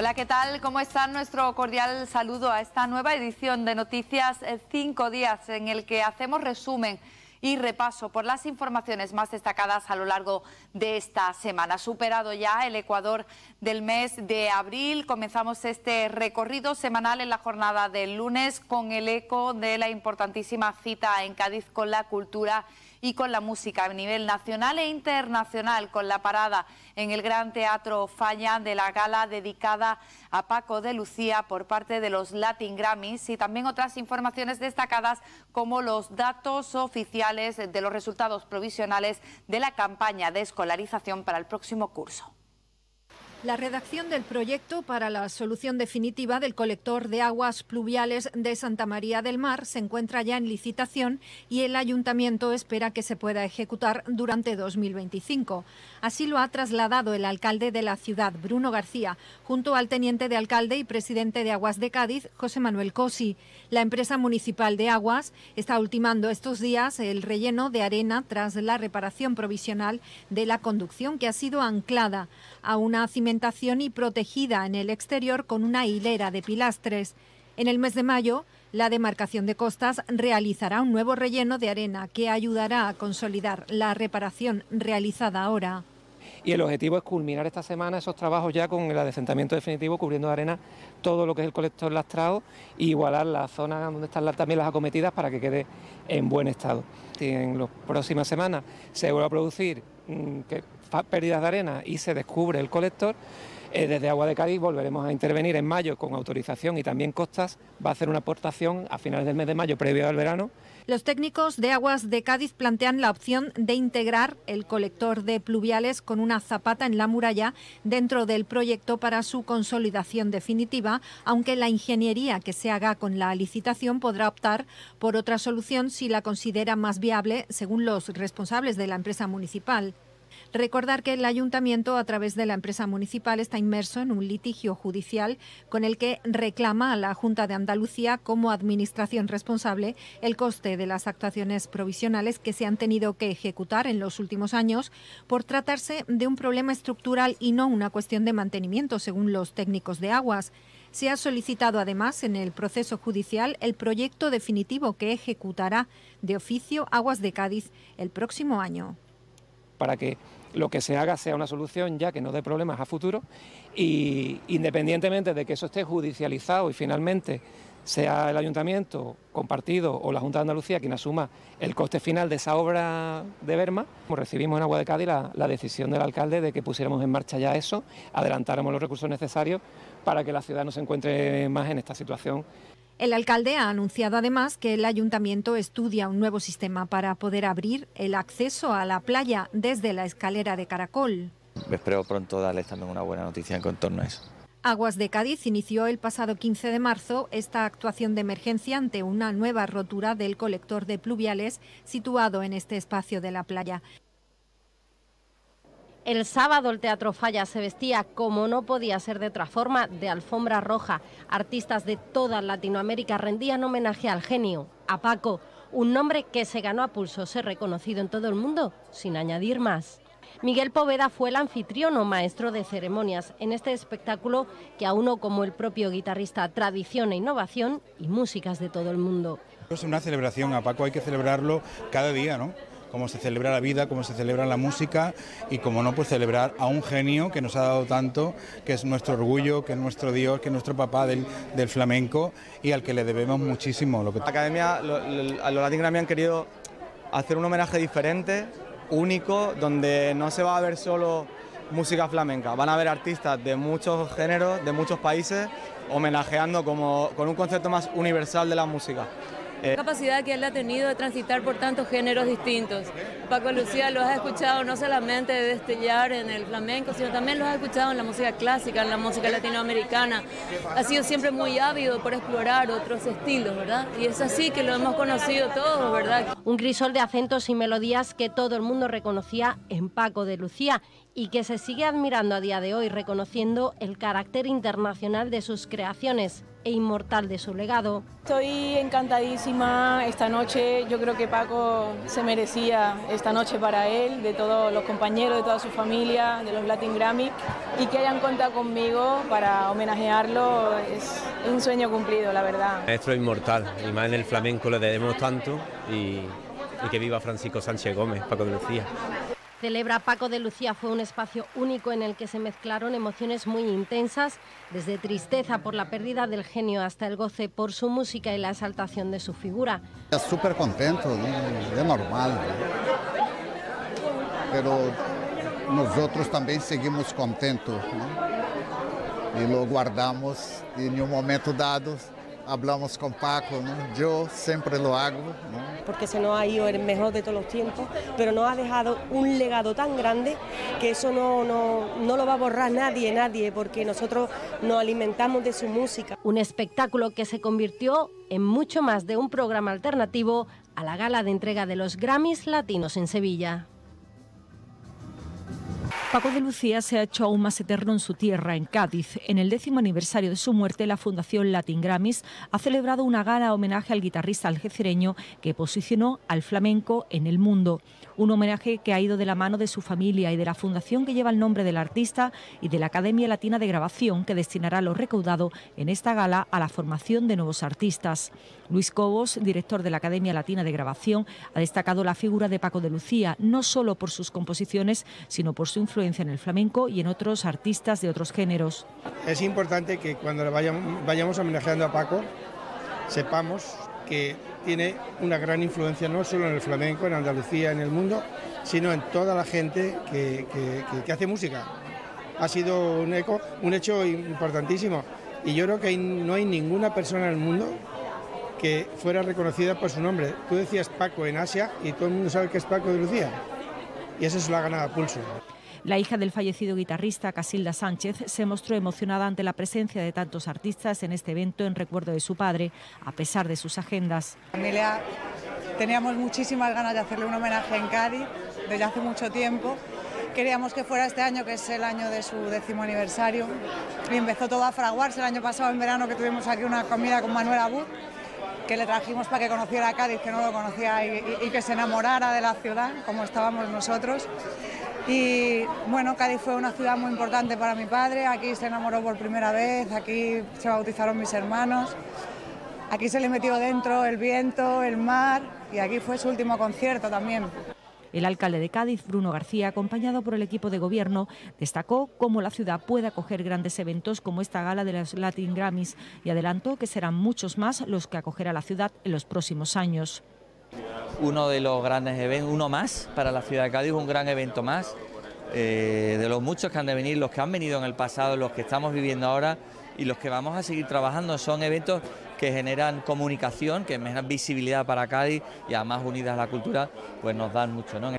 Hola, ¿qué tal? ¿Cómo están? Nuestro cordial saludo a esta nueva edición de Noticias 5 Días, en el que hacemos resumen y repaso por las informaciones más destacadas a lo largo de esta semana. Superado ya el Ecuador del mes de abril, comenzamos este recorrido semanal en la jornada del lunes con el eco de la importantísima cita en Cádiz con la cultura y con la música a nivel nacional e internacional con la parada en el Gran Teatro Falla de la gala dedicada a Paco de Lucía por parte de los Latin Grammys y también otras informaciones destacadas como los datos oficiales de los resultados provisionales de la campaña de escolarización para el próximo curso. La redacción del proyecto para la solución definitiva del colector de aguas pluviales de Santa María del Mar se encuentra ya en licitación y el ayuntamiento espera que se pueda ejecutar durante 2025. Así lo ha trasladado el alcalde de la ciudad, Bruno García, junto al teniente de alcalde y presidente de Aguas de Cádiz, José Manuel Cosi. La empresa municipal de aguas está ultimando estos días el relleno de arena tras la reparación provisional de la conducción que ha sido anclada a una cimentación y protegida en el exterior con una hilera de pilastres. En el mes de mayo, la demarcación de costas realizará un nuevo relleno de arena que ayudará a consolidar la reparación realizada ahora. Y el objetivo es culminar esta semana esos trabajos ya con el adesentamiento definitivo, cubriendo de arena todo lo que es el colector lastrado y e igualar la zona donde están también las acometidas para que quede en buen estado. en las próximas semanas se vuelve a producir Mm, que, pérdidas de arena y se descubre el colector eh, desde Agua de Cádiz volveremos a intervenir en mayo con autorización y también costas. Va a hacer una aportación a finales del mes de mayo previo al verano. Los técnicos de Aguas de Cádiz plantean la opción de integrar el colector de pluviales con una zapata en la muralla dentro del proyecto para su consolidación definitiva, aunque la ingeniería que se haga con la licitación podrá optar por otra solución si la considera más viable, según los responsables de la empresa municipal. Recordar que el ayuntamiento, a través de la empresa municipal, está inmerso en un litigio judicial con el que reclama a la Junta de Andalucía como administración responsable el coste de las actuaciones provisionales que se han tenido que ejecutar en los últimos años por tratarse de un problema estructural y no una cuestión de mantenimiento, según los técnicos de aguas. Se ha solicitado además en el proceso judicial el proyecto definitivo que ejecutará de oficio Aguas de Cádiz el próximo año. Para que lo que se haga sea una solución ya que no dé problemas a futuro y independientemente de que eso esté judicializado y finalmente sea el ayuntamiento compartido o la Junta de Andalucía quien asuma el coste final de esa obra de Berma, pues recibimos en Agua de Cádiz la, la decisión del alcalde de que pusiéramos en marcha ya eso, adelantáramos los recursos necesarios para que la ciudad no se encuentre más en esta situación. El alcalde ha anunciado además que el ayuntamiento estudia un nuevo sistema para poder abrir el acceso a la playa desde la escalera de Caracol. Espero pronto darles también una buena noticia en contorno a eso. Aguas de Cádiz inició el pasado 15 de marzo esta actuación de emergencia ante una nueva rotura del colector de pluviales situado en este espacio de la playa. El sábado el Teatro Falla se vestía, como no podía ser de otra forma, de alfombra roja. Artistas de toda Latinoamérica rendían homenaje al genio, a Paco, un nombre que se ganó a pulso ser reconocido en todo el mundo, sin añadir más. Miguel Poveda fue el anfitrión o maestro de ceremonias en este espectáculo que a uno como el propio guitarrista tradición e innovación y músicas de todo el mundo. Es una celebración, a Paco hay que celebrarlo cada día, ¿no? cómo se celebra la vida, cómo se celebra la música y, como no, pues celebrar a un genio que nos ha dado tanto, que es nuestro orgullo, que es nuestro Dios, que es nuestro papá del, flamenco y al que le debemos muchísimo. La academia, a los latinos Grammy han querido hacer un homenaje diferente, único, donde no se va a ver solo música flamenca, van a haber artistas de muchos géneros, de muchos países, homenajeando como, con un concepto más universal de la música. Eh, capacidad que él ha tenido de transitar por tantos géneros distintos. Paco Lucía lo ha escuchado no solamente destellar en el flamenco, sino también lo ha escuchado en la música clásica, en la música latinoamericana. Ha sido siempre muy ávido por explorar otros estilos, ¿verdad? Y es así que lo hemos conocido todos, ¿verdad? Un crisol de acentos y melodías que todo el mundo reconocía en Paco de Lucía y que se sigue admirando a día de hoy, reconociendo el carácter internacional de sus creaciones e inmortal de su legado. Estoy encantadísima esta noche, yo creo que Paco se merecía esta noche para él, de todos los compañeros, de toda su familia, de los Latin Grammy, y que hayan contado conmigo para homenajearlo es un sueño cumplido, la verdad. Maestro inmortal, y más en el flamenco le debemos tanto, y, y que viva Francisco Sánchez Gómez, Paco de Lucía celebra Paco de Lucía fue un espacio único en el que se mezclaron emociones muy intensas, desde tristeza por la pérdida del genio hasta el goce por su música y la exaltación de su figura. Súper contento, es normal. Pero nosotros también seguimos contentos y lo guardamos en un momento dado hablamos con Paco, yo siempre lo hago. Porque se nos ha ido el mejor de todos los tiempos, pero nos ha dejado un legado tan grande que eso no, no, no lo va a borrar nadie, nadie, porque nosotros nos alimentamos de su música. Un espectáculo que se convirtió en mucho más de un programa alternativo a la gala de entrega de los Grammys Latinos en Sevilla. Paco de Lucía se ha hecho aún más eterno en su tierra, en Cádiz. En el décimo aniversario de su muerte, la Fundación Latin Grammys ha celebrado una gala homenaje al guitarrista algecireño que posicionó al flamenco en el mundo un homenaje que ha ido de la mano de su familia y de la fundación que lleva el nombre del artista y de la Academia Latina de Grabación que destinará lo recaudado en esta gala a la formación de nuevos artistas. Luis Cobos, director de la Academia Latina de Grabación, ha destacado la figura de Paco de Lucía, no solo por sus composiciones, sino por su influencia en el flamenco y en otros artistas de otros géneros. Es importante que cuando vayamos, homenajeando a Paco, sepamos que tiene una gran influencia no solo en el flamenco, en Andalucía, en el mundo, sino en toda la gente que, hace música. Ha sido un, eco, un hecho importantísimo y yo creo que no hay ninguna persona en el mundo que fuera reconocida por su nombre. Tú decías Paco en Asia y todo el mundo sabe que es Paco de Lucía y eso es la ganada pulso. La hija del fallecido guitarrista Casilda Sánchez se mostró emocionada ante la presencia de tantos artistas en este evento en recuerdo de su padre, a pesar de sus agendas. Familia, teníamos muchísimas ganas de hacerle un homenaje en Cádiz desde hace mucho tiempo. Queríamos que fuera este año, que es el año de su décimo aniversario, y empezó todo a fraguarse el año pasado en verano que tuvimos aquí una comida con Manuela Abud que le trajimos para que conociera a Cádiz, que no lo conocía y, que se enamorara de la ciudad, como estábamos nosotros. Y bueno, Cádiz fue una ciudad muy importante para mi padre, aquí se enamoró por primera vez, aquí se bautizaron mis hermanos, aquí se le metió dentro el viento, el mar y aquí fue su último concierto también. El alcalde de Cádiz, Bruno García, acompañado por el equipo de gobierno, destacó cómo la ciudad puede acoger grandes eventos como esta gala de las Latin Grammys y adelantó que serán muchos más los que acogerá la ciudad en los próximos años uno de los grandes eventos, uno más para la ciudad de Cádiz, un gran evento más. Eh, de los muchos que han de venir, los que han venido en el pasado, los que estamos viviendo ahora y los que vamos a seguir trabajando, son eventos que generan comunicación, que generan visibilidad para Cádiz y además unidas a la cultura, pues nos dan mucho. ¿no?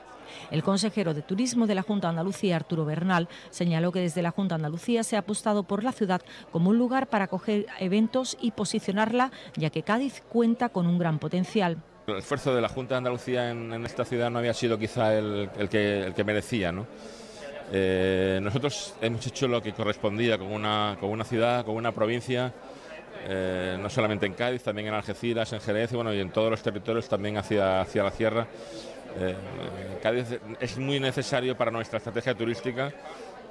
El consejero de Turismo de la Junta de Andalucía, Arturo Bernal, señaló que desde la Junta de Andalucía se ha apostado por la ciudad como un lugar para acoger eventos y posicionarla, ya que Cádiz cuenta con un gran potencial. El esfuerzo de la Junta de Andalucía en, esta ciudad no había sido quizá el, que, el que, merecía. Eh, nosotros hemos hecho lo que correspondía con una, con una ciudad, con una provincia, eh, no solamente en Cádiz, también en Algeciras, en Jerez y, bueno, y en todos los territorios también hacia, hacia la sierra. Eh, Cádiz es muy necesario para nuestra estrategia turística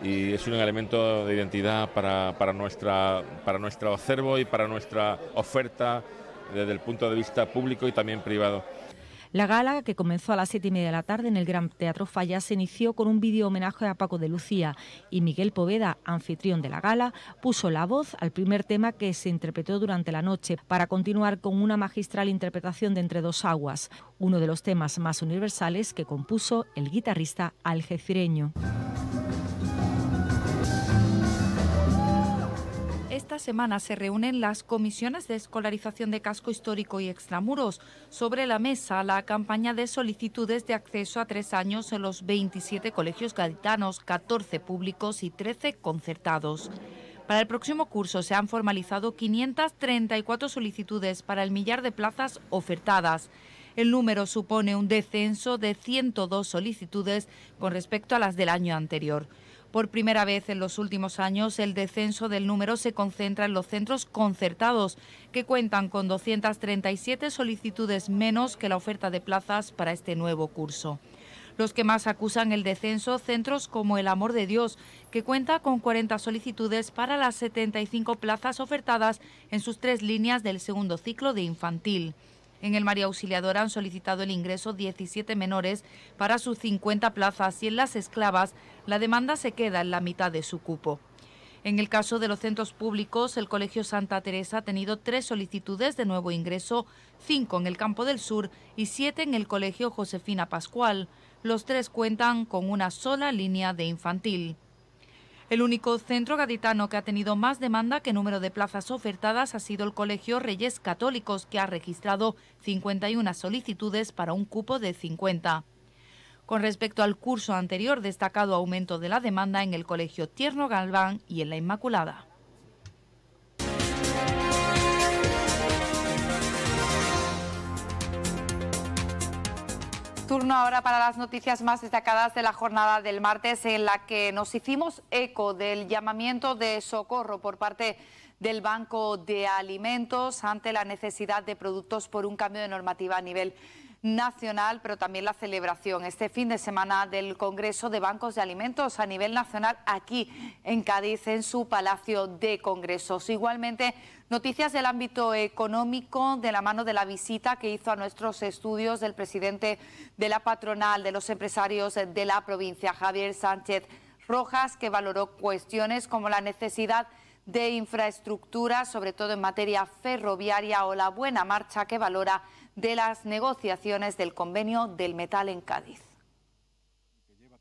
y es un elemento de identidad para, nuestra, para nuestro acervo y para nuestra oferta desde el punto de vista público y también privado. La gala, que comenzó a las siete y media de la tarde en el Gran Teatro Falla, se inició con un vídeo homenaje a Paco de Lucía y Miguel Poveda, anfitrión de la gala, puso la voz al primer tema que se interpretó durante la noche para continuar con una magistral interpretación de Entre dos aguas, uno de los temas más universales que compuso el guitarrista algecireño. Esta semana se reúnen las comisiones de escolarización de casco histórico y extramuros. Sobre la mesa, la campaña de solicitudes de acceso a tres años en los 27 colegios gaditanos, 14 públicos y 13 concertados. Para el próximo curso se han formalizado 534 solicitudes para el millar de plazas ofertadas. El número supone un descenso de 102 solicitudes con respecto a las del año anterior. Por primera vez en los últimos años, el descenso del número se concentra en los centros concertados, que cuentan con 237 solicitudes menos que la oferta de plazas para este nuevo curso. Los que más acusan el descenso, centros como El Amor de Dios, que cuenta con 40 solicitudes para las 75 plazas ofertadas en sus tres líneas del segundo ciclo de infantil. En el María Auxiliadora han solicitado el ingreso 17 menores para sus 50 plazas y en las esclavas la demanda se queda en la mitad de su cupo. En el caso de los centros públicos, el Colegio Santa Teresa ha tenido tres solicitudes de nuevo ingreso, cinco en el Campo del Sur y siete en el Colegio Josefina Pascual. Los tres cuentan con una sola línea de infantil. El único centro gaditano que ha tenido más demanda que número de plazas ofertadas ha sido el Colegio Reyes Católicos, que ha registrado 51 solicitudes para un cupo de 50. Con respecto al curso anterior, destacado aumento de la demanda en el Colegio Tierno Galván y en la Inmaculada. turno ahora para las noticias más destacadas de la jornada del martes en la que nos hicimos eco del llamamiento de socorro por parte del Banco de Alimentos ante la necesidad de productos por un cambio de normativa a nivel nacional, pero también la celebración este fin de semana del Congreso de Bancos de Alimentos a nivel nacional aquí en Cádiz, en su Palacio de Congresos. Igualmente, noticias del ámbito económico de la mano de la visita que hizo a nuestros estudios del presidente de la patronal de los empresarios de la provincia, Javier Sánchez Rojas, que valoró cuestiones como la necesidad de infraestructura, sobre todo en materia ferroviaria, o la buena marcha que valora de las negociaciones del convenio del metal en Cádiz.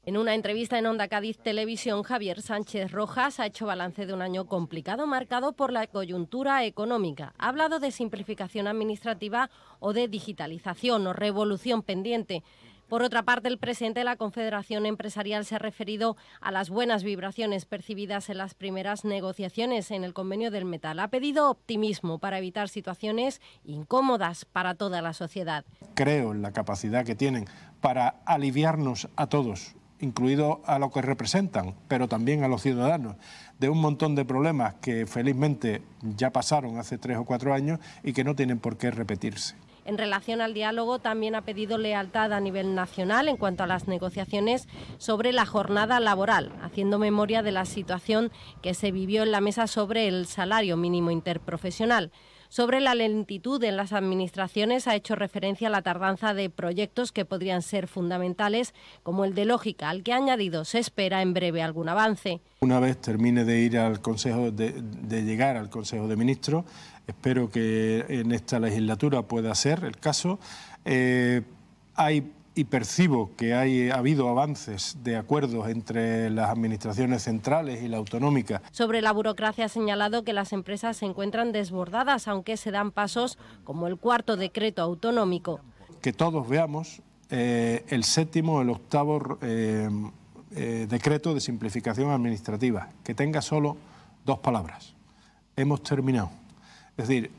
En una entrevista en Onda Cádiz Televisión, Javier Sánchez Rojas ha hecho balance de un año complicado marcado por la coyuntura económica. Ha hablado de simplificación administrativa o de digitalización o revolución pendiente. Por otra parte, el presidente de la Confederación Empresarial se ha referido a las buenas vibraciones percibidas en las primeras negociaciones en el convenio del metal. Ha pedido optimismo para evitar situaciones incómodas para toda la sociedad. Creo en la capacidad que tienen para aliviarnos a todos incluido a los que representan, pero también a los ciudadanos, de un montón de problemas que felizmente ya pasaron hace tres o cuatro años y que no tienen por qué repetirse. En relación al diálogo, también ha pedido lealtad a nivel nacional en cuanto a las negociaciones sobre la jornada laboral, haciendo memoria de la situación que se vivió en la mesa sobre el salario mínimo interprofesional. Sobre la lentitud en las administraciones ha hecho referencia a la tardanza de proyectos que podrían ser fundamentales, como el de lógica, al que ha añadido se espera en breve algún avance. Una vez termine de ir al Consejo de llegar al Consejo de Ministros, espero que en esta legislatura pueda ser el caso. Eh, hay y percibo que hay, ha habido avances de acuerdos entre las administraciones centrales y la autonómica. Sobre la burocracia ha señalado que las empresas se encuentran desbordadas, aunque se dan pasos como el cuarto decreto autonómico. Que todos veamos eh, el séptimo, el octavo eh, decreto de simplificación administrativa, que tenga solo dos palabras. Hemos terminado. Es decir,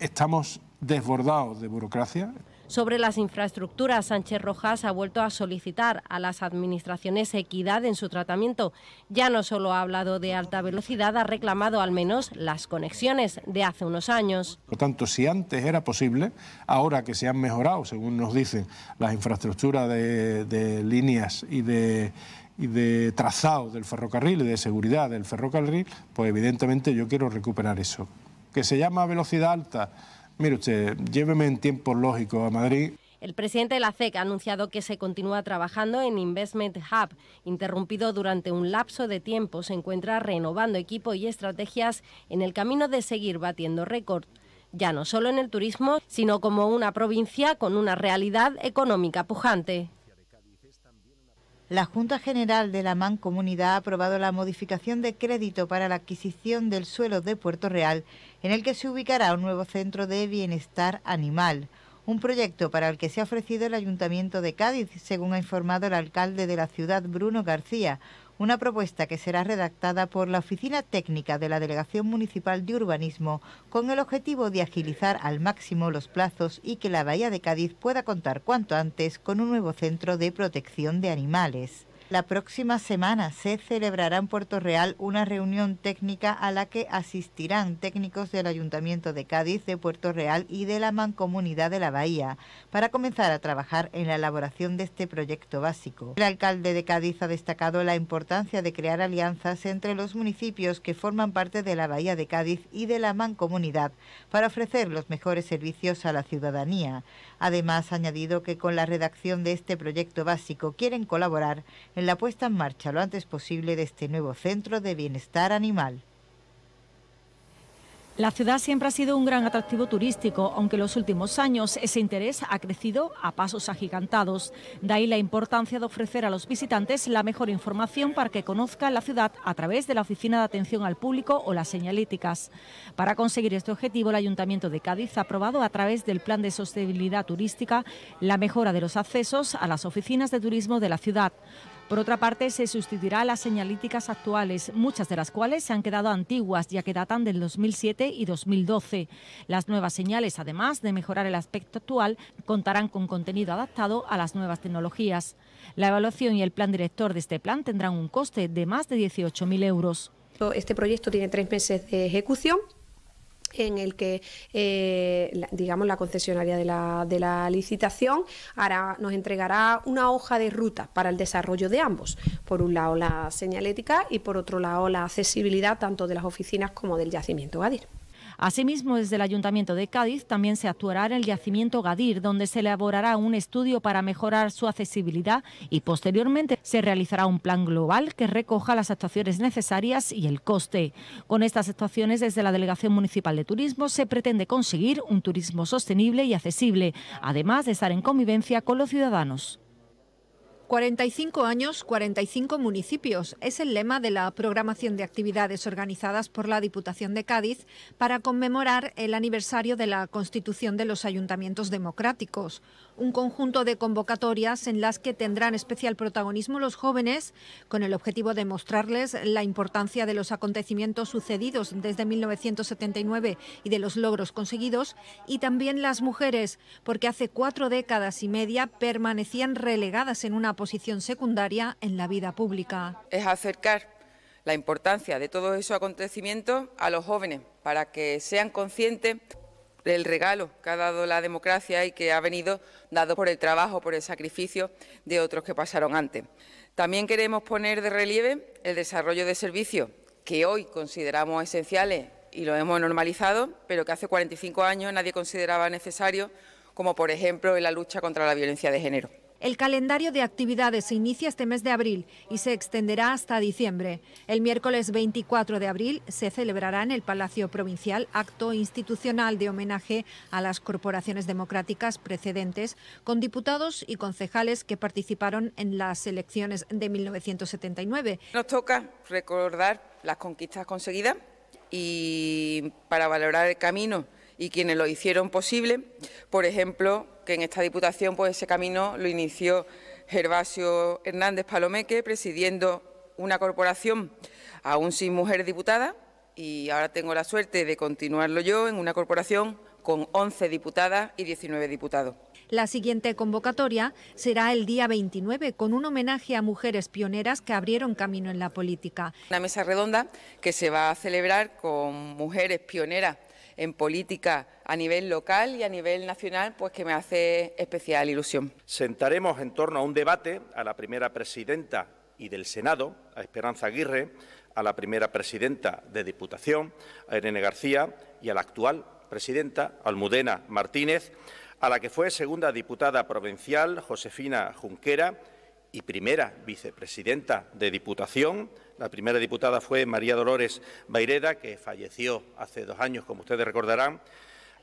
estamos desbordados de burocracia. Sobre las infraestructuras, Sánchez Rojas ha vuelto a solicitar a las administraciones equidad en su tratamiento. Ya no solo ha hablado de alta velocidad, ha reclamado al menos las conexiones de hace unos años. Por tanto, si antes era posible, ahora que se han mejorado, según nos dicen, las infraestructuras de, líneas y de, y de trazado del ferrocarril y de seguridad del ferrocarril, pues evidentemente yo quiero recuperar eso que se llama velocidad alta, mire usted, lléveme en tiempo lógico a Madrid. El presidente de la CEC e ha anunciado que se continúa trabajando en Investment Hub. Interrumpido durante un lapso de tiempo, se encuentra renovando equipo y estrategias en el camino de seguir batiendo récord, ya no solo en el turismo, sino como una provincia con una realidad económica pujante. La Junta General de la Mancomunidad ha aprobado la modificación de crédito para la adquisición del suelo de Puerto Real, en el que se ubicará un nuevo centro de bienestar animal, un proyecto para el que se ha ofrecido el Ayuntamiento de Cádiz, según ha informado el alcalde de la ciudad, Bruno García, una propuesta que será redactada por la Oficina Técnica de la Delegación Municipal de Urbanismo con el objetivo de agilizar al máximo los plazos y que la Bahía de Cádiz pueda contar cuanto antes con un nuevo centro de protección de animales. La próxima semana se celebrará en Puerto Real una reunión técnica a la que asistirán técnicos del Ayuntamiento de Cádiz, de Puerto Real y de la Mancomunidad de la Bahía para comenzar a trabajar en la elaboración de este proyecto básico. El alcalde de Cádiz ha destacado la importancia de crear alianzas entre los municipios que forman parte de la Bahía de Cádiz y de la Mancomunidad para ofrecer los mejores servicios a la ciudadanía. Además, ha añadido que con la redacción de este proyecto básico quieren colaborar en la puesta en marcha lo antes posible de este nuevo centro de bienestar animal. La ciudad siempre ha sido un gran atractivo turístico, aunque en los últimos años ese interés ha crecido a pasos agigantados. De ahí la importancia de ofrecer a los visitantes la mejor información para que conozcan la ciudad a través de la Oficina de Atención al Público o las señalíticas... Para conseguir este objetivo, el Ayuntamiento de Cádiz ha aprobado a través del Plan de Sostenibilidad Turística la mejora de los accesos a las oficinas de turismo de la ciudad. Por otra parte, se sustituirá las señalíticas actuales, muchas de las cuales se han quedado antiguas, ya que datan del 2007 y 2012. Las nuevas señales, además de mejorar el aspecto actual, contarán con contenido adaptado a las nuevas tecnologías. La evaluación y el plan director de este plan tendrán un coste de más de 18.000 euros. Este proyecto tiene tres meses de ejecución en el que, eh, la, digamos, la concesionaria de la, de la licitación nos entregará una hoja de ruta para el desarrollo de ambos. Por un lado, la señalética y por otro lado, la accesibilidad tanto de las oficinas como del yacimiento Gadir. Asimismo, desde el Ayuntamiento de Cádiz también se actuará en el yacimiento Gadir, donde se elaborará un estudio para mejorar su accesibilidad y posteriormente se realizará un plan global que recoja las actuaciones necesarias y el coste. Con estas actuaciones desde la Delegación Municipal de Turismo se pretende conseguir un turismo sostenible y accesible, además de estar en convivencia con los ciudadanos. 45 años, 45 municipios es el lema de la programación de actividades organizadas por la Diputación de Cádiz para conmemorar el aniversario de la constitución de los ayuntamientos democráticos, un conjunto de convocatorias en las que tendrán especial protagonismo los jóvenes, con el objetivo de mostrarles la importancia de los acontecimientos sucedidos desde 1979 y de los logros conseguidos, y también las mujeres, porque hace cuatro décadas y media permanecían relegadas en una posición secundaria en la vida pública. Es acercar la importancia de todos esos acontecimientos a los jóvenes para que sean conscientes el regalo que ha dado la democracia y que ha venido dado por el trabajo, por el sacrificio de otros que pasaron antes. También queremos poner de relieve el desarrollo de servicios que hoy consideramos esenciales y lo hemos normalizado, pero que hace 45 años nadie consideraba necesario, como por ejemplo en la lucha contra la violencia de género. El calendario de actividades se inicia este mes de abril y se extenderá hasta diciembre. El miércoles 24 de abril se celebrará en el Palacio Provincial acto institucional de homenaje a las corporaciones democráticas precedentes con diputados y concejales que participaron en las elecciones de 1979. Nos toca recordar las conquistas conseguidas y para valorar el camino y quienes lo hicieron posible. Por ejemplo, que en esta Diputación pues, ese camino lo inició Gervasio Hernández Palomeque, presidiendo una corporación aún sin mujer diputada, y ahora tengo la suerte de continuarlo yo en una corporación con 11 diputadas y 19 diputados. La siguiente convocatoria será el día 29 con un homenaje a mujeres pioneras que abrieron camino en la política. Una mesa redonda que se va a celebrar con mujeres pioneras en política a nivel local y a nivel nacional, pues que me hace especial ilusión. Sentaremos en torno a un debate a la primera presidenta y del Senado, a Esperanza Aguirre, a la primera presidenta de Diputación, a Irene García, y a la actual presidenta, Almudena Martínez, a la que fue segunda diputada provincial, Josefina Junquera, y primera vicepresidenta de Diputación. La primera diputada fue María Dolores Baireda, que falleció hace dos años, como ustedes recordarán,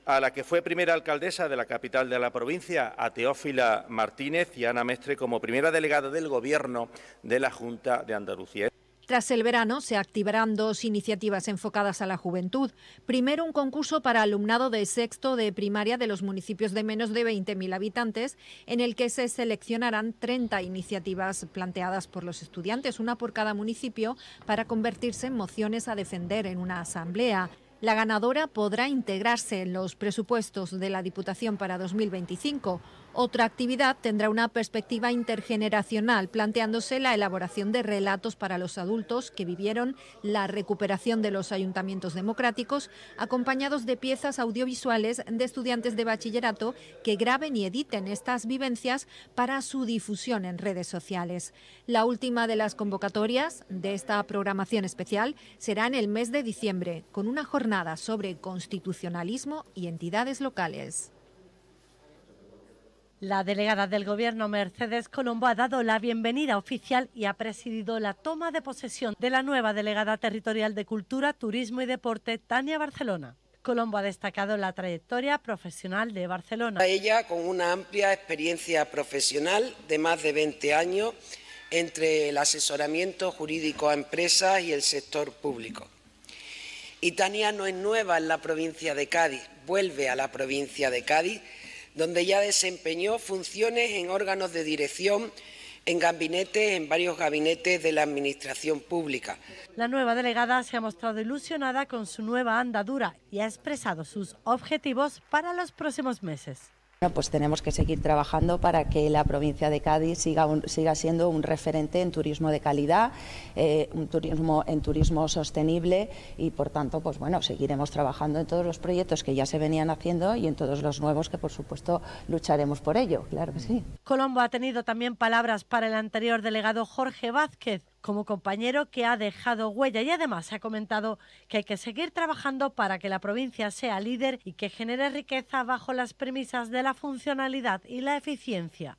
a la que fue primera alcaldesa de la capital de la provincia, a Teófila Martínez y Ana Mestre como primera delegada del Gobierno de la Junta de Andalucía. Tras el verano se activarán dos iniciativas enfocadas a la juventud. Primero, un concurso para alumnado de sexto de primaria de los municipios de menos de 20.000 habitantes, en el que se seleccionarán 30 iniciativas planteadas por los estudiantes, una por cada municipio, para convertirse en mociones a defender en una asamblea. La ganadora podrá integrarse en los presupuestos de la Diputación para 2025. Otra actividad tendrá una perspectiva intergeneracional, planteándose la elaboración de relatos para los adultos que vivieron la recuperación de los ayuntamientos democráticos, acompañados de piezas audiovisuales de estudiantes de bachillerato que graben y editen estas vivencias para su difusión en redes sociales. La última de las convocatorias de esta programación especial será en el mes de diciembre, con una jornada sobre constitucionalismo y entidades locales. La delegada del Gobierno Mercedes Colombo ha dado la bienvenida oficial y ha presidido la toma de posesión de la nueva delegada territorial de Cultura, Turismo y Deporte, Tania Barcelona. Colombo ha destacado la trayectoria profesional de Barcelona. Ella, con una amplia experiencia profesional de más de 20 años entre el asesoramiento jurídico a empresas y el sector público. Tania no es nueva en la provincia de Cádiz, vuelve a la provincia de Cádiz, donde ya desempeñó funciones en órganos de dirección, en gabinetes, en varios gabinetes de la Administración Pública. La nueva delegada se ha mostrado ilusionada con su nueva andadura y ha expresado sus objetivos para los próximos meses pues tenemos que seguir trabajando para que la provincia de Cádiz siga, siga siendo un referente en turismo de calidad, eh, un turismo en turismo sostenible y por tanto pues bueno seguiremos trabajando en todos los proyectos que ya se venían haciendo y en todos los nuevos que por supuesto lucharemos por ello, claro que sí. Colombo ha tenido también palabras para el anterior delegado Jorge Vázquez como compañero que ha dejado huella y además ha comentado que hay que seguir trabajando para que la provincia sea líder y que genere riqueza bajo las premisas de la funcionalidad y la eficiencia.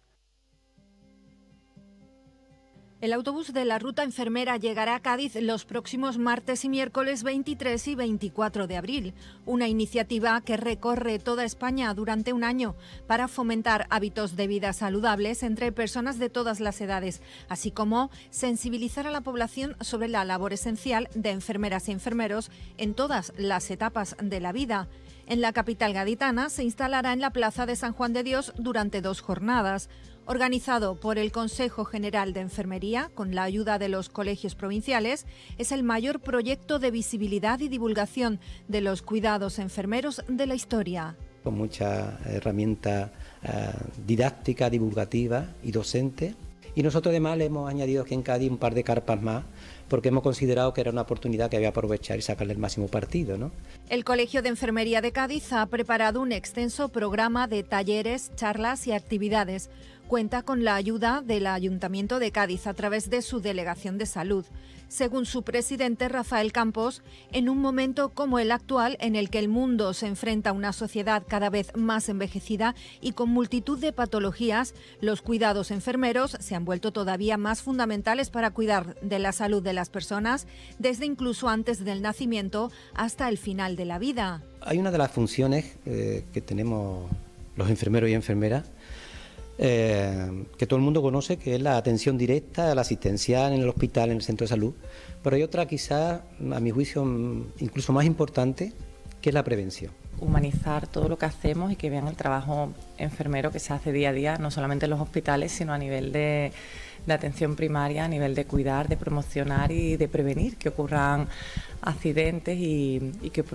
El autobús de la ruta enfermera llegará a Cádiz los próximos martes y miércoles 23 y 24 de abril, una iniciativa que recorre toda España durante un año para fomentar hábitos de vida saludables entre personas de todas las edades, así como sensibilizar a la población sobre la labor esencial de enfermeras y enfermeros en todas las etapas de la vida. En la capital gaditana se instalará en la Plaza de San Juan de Dios durante dos jornadas organizado por el Consejo General de Enfermería con la ayuda de los colegios provinciales, es el mayor proyecto de visibilidad y divulgación de los cuidados enfermeros de la historia. Con mucha herramienta eh, didáctica, divulgativa y docente. Y nosotros además le hemos añadido aquí en Cádiz un par de carpas más porque hemos considerado que era una oportunidad que había que aprovechar y sacarle el máximo partido. ¿no? El Colegio de Enfermería de Cádiz ha preparado un extenso programa de talleres, charlas y actividades cuenta con la ayuda del Ayuntamiento de Cádiz a través de su Delegación de Salud. Según su presidente Rafael Campos, en un momento como el actual, en el que el mundo se enfrenta a una sociedad cada vez más envejecida y con multitud de patologías, los cuidados enfermeros se han vuelto todavía más fundamentales para cuidar de la salud de las personas, desde incluso antes del nacimiento hasta el final de la vida. Hay una de las funciones eh, que tenemos los enfermeros y enfermeras eh, que todo el mundo conoce, que es la atención directa, la asistencia en el hospital, en el centro de salud. Pero hay otra quizá a mi juicio, mm, incluso más importante, que es la prevención humanizar todo lo que hacemos y que vean el trabajo enfermero que se hace día a día, no solamente en los hospitales, sino a nivel de, atención primaria, a nivel de cuidar, de promocionar y de prevenir que ocurran accidentes y,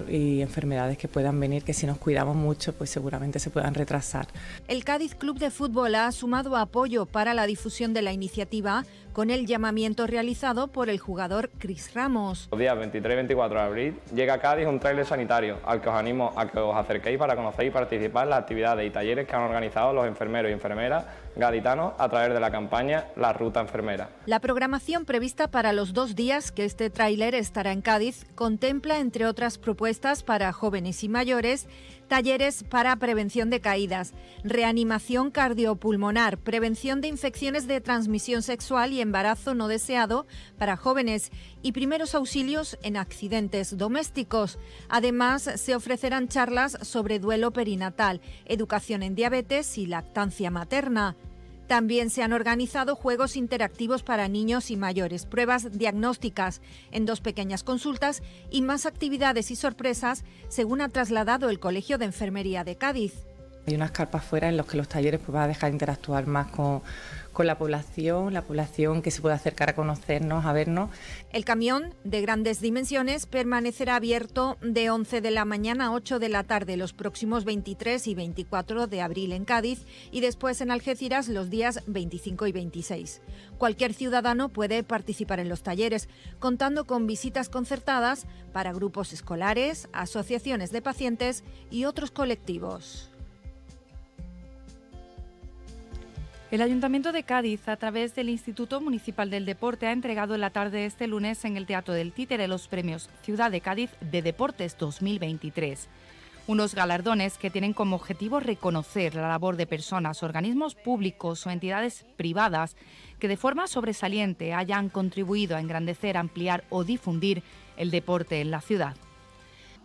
y enfermedades que puedan venir, que si nos cuidamos mucho, pues seguramente se puedan retrasar. El Cádiz Club de Fútbol ha sumado apoyo para la difusión de la iniciativa con el llamamiento realizado por el jugador Cris Ramos. Los días 23 y 24 de abril llega a Cádiz un tráiler sanitario al que os animo a que os acerquéis para conocer y participar en las actividades y talleres que han organizado los enfermeros y enfermeras gaditanos a través de la campaña La Ruta Enfermera. La programación prevista para los dos días que este tráiler estará en Cádiz contempla, entre otras propuestas para jóvenes y mayores, talleres para prevención de caídas, reanimación cardiopulmonar, prevención de infecciones de transmisión sexual y embarazo no deseado para jóvenes y primeros auxilios en accidentes domésticos. Además, se ofrecerán charlas sobre duelo perinatal, educación en diabetes y lactancia materna. También se han organizado juegos interactivos para niños y mayores, pruebas diagnósticas en dos pequeñas consultas y más actividades y sorpresas, según ha trasladado el Colegio de Enfermería de Cádiz. Hay unas carpas fuera en las que los talleres pues, van a dejar interactuar más con, con la población, la población que se puede acercar a conocernos, a vernos. El camión de grandes dimensiones permanecerá abierto de 11 de la mañana a 8 de la tarde los próximos 23 y 24 de abril en Cádiz y después en Algeciras los días 25 y 26. Cualquier ciudadano puede participar en los talleres, contando con visitas concertadas para grupos escolares, asociaciones de pacientes y otros colectivos. El Ayuntamiento de Cádiz, a través del Instituto Municipal del Deporte, ha entregado en la tarde de este lunes en el Teatro del Títere los premios Ciudad de Cádiz de Deportes 2023. Unos galardones que tienen como objetivo reconocer la labor de personas, organismos públicos o entidades privadas que de forma sobresaliente hayan contribuido a engrandecer, ampliar o difundir el deporte en la ciudad.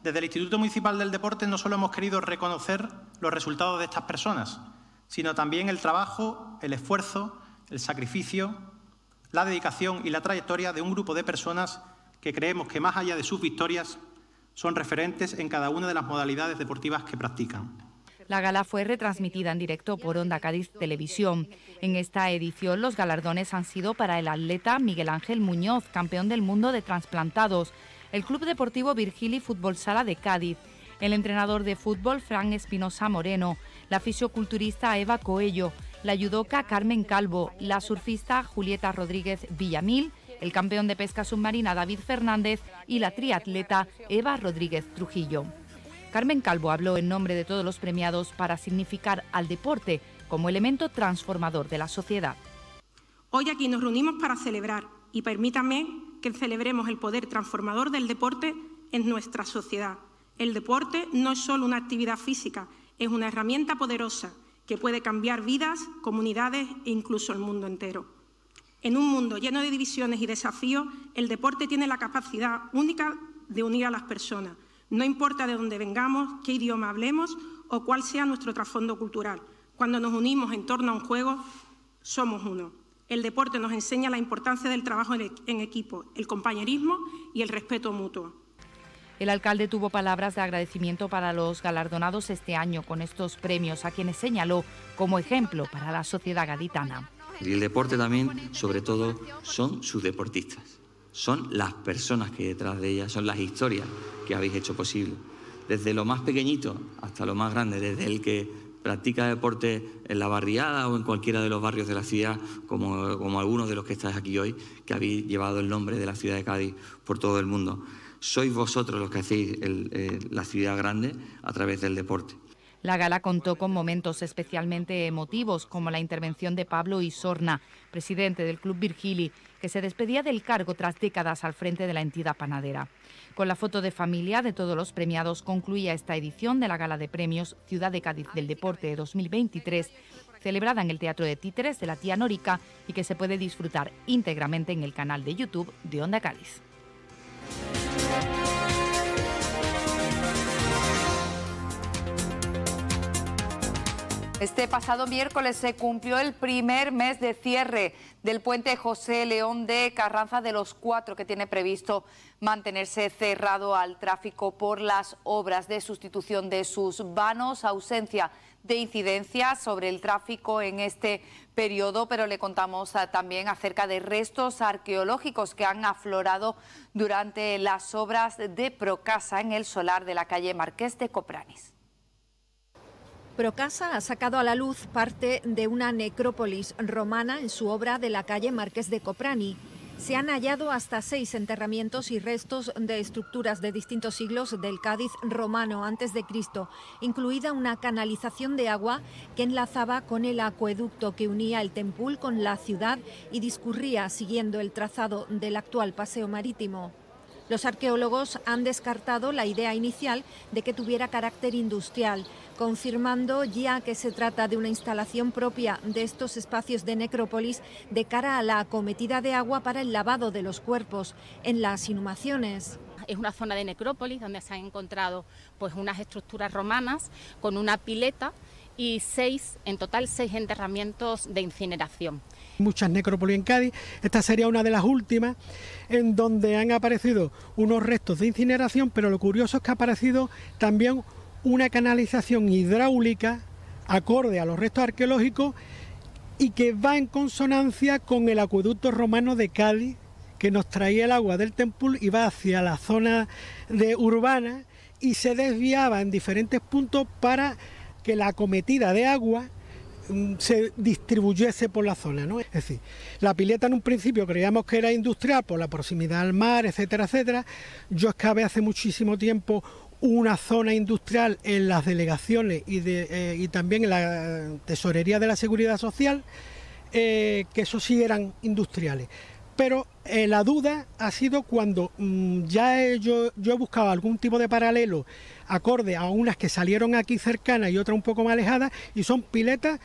Desde el Instituto Municipal del Deporte no solo hemos querido reconocer los resultados de estas personas, sino también el trabajo, el esfuerzo, el sacrificio, la dedicación y la trayectoria de un grupo de personas que creemos que más allá de sus victorias son referentes en cada una de las modalidades deportivas que practican. La gala fue retransmitida en directo por Onda Cádiz Televisión. En esta edición los galardones han sido para el atleta Miguel Ángel Muñoz, campeón del mundo de trasplantados, el Club Deportivo Virgili Fútbol Sala de Cádiz, el entrenador de fútbol Fran Espinosa Moreno, la fisioculturista Eva Coello, la judoca Carmen Calvo, la surfista Julieta Rodríguez Villamil, el campeón de pesca submarina David Fernández y la triatleta Eva Rodríguez Trujillo. Carmen Calvo habló en nombre de todos los premiados para significar al deporte como elemento transformador de la sociedad. Hoy aquí nos reunimos para celebrar y permítame que celebremos el poder transformador del deporte en nuestra sociedad. El deporte no es solo una actividad física, es una herramienta poderosa que puede cambiar vidas, comunidades e incluso el mundo entero. En un mundo lleno de divisiones y desafíos, el deporte tiene la capacidad única de unir a las personas, no importa de dónde vengamos, qué idioma hablemos o cuál sea nuestro trasfondo cultural. Cuando nos unimos en torno a un juego, somos uno. El deporte nos enseña la importancia del trabajo en e-, equipo, el compañerismo y el respeto mutuo. El alcalde tuvo palabras de agradecimiento para los galardonados este año con estos premios, a quienes señaló como ejemplo para la sociedad gaditana. Y el deporte también, sobre todo, son sus deportistas, son las personas que detrás de ellas, son las historias que habéis hecho posible. Desde lo más pequeñito hasta lo más grande, desde el que practica deporte en la barriada o en cualquiera de los barrios de la ciudad, como, como algunos de los que estáis aquí hoy, que habéis llevado el nombre de la ciudad de Cádiz por todo el mundo sois vosotros los que hacéis eh, la ciudad grande a través del deporte. La gala contó con momentos especialmente emotivos, como la intervención de Pablo Isorna, presidente del Club Virgili, que se despedía del cargo tras décadas al frente de la entidad panadera. Con la foto de familia de todos los premiados concluía esta edición de la Gala de Premios Ciudad de Cádiz del Deporte de 2023, celebrada en el Teatro de Títeres de la Tía Norica y que se puede disfrutar íntegramente en el canal de YouTube de Onda Cádiz. Este pasado miércoles se cumplió el primer mes de cierre del puente José León de Carranza de los cuatro que tiene previsto mantenerse cerrado al tráfico por las obras de sustitución de sus vanos, ausencia de incidencia sobre el tráfico en este periodo, pero le contamos ah, también acerca de restos arqueológicos que han aflorado durante las obras de Procasa en el solar de la calle Marqués de Copranis. Procasa ha sacado a la luz parte de una necrópolis romana en su obra de la calle Marqués de Coprani. Se han hallado hasta seis enterramientos y restos de estructuras de distintos siglos del Cádiz romano antes de Cristo, incluida una canalización de agua que enlazaba con el acueducto que unía el Tempul con la ciudad y discurría siguiendo el trazado del actual paseo marítimo. Los arqueólogos han descartado la idea inicial de que tuviera carácter industrial, confirmando ya que se trata de una instalación propia de estos espacios de necrópolis de cara a la acometida de agua para el lavado de los cuerpos en las inhumaciones es una zona de necrópolis donde se han encontrado pues unas estructuras romanas con una pileta y seis, en total seis enterramientos de incineración muchas necrópolis en Cádiz. Esta sería una de las últimas en donde han aparecido unos restos de incineración, pero lo curioso es que ha aparecido también una canalización hidráulica acorde a los restos arqueológicos y que va en consonancia con el acueducto romano de Cádiz que nos traía el agua del Tempul y va hacia la zona de urbana y se desviaba en diferentes puntos para que la acometida de agua se distribuyese por la zona. ¿no? Es decir, la pileta en un principio creíamos que era industrial por la proximidad al mar, etcétera, etcétera. Yo excavé hace muchísimo tiempo una zona industrial en las delegaciones y, eh, también en la tesorería de la Seguridad Social, eh, que eso sí eran industriales pero eh, la duda ha sido cuando mm, ya yo, yo, he buscado algún tipo de paralelo acorde a unas que salieron aquí cercanas y otra un poco más alejada y son piletas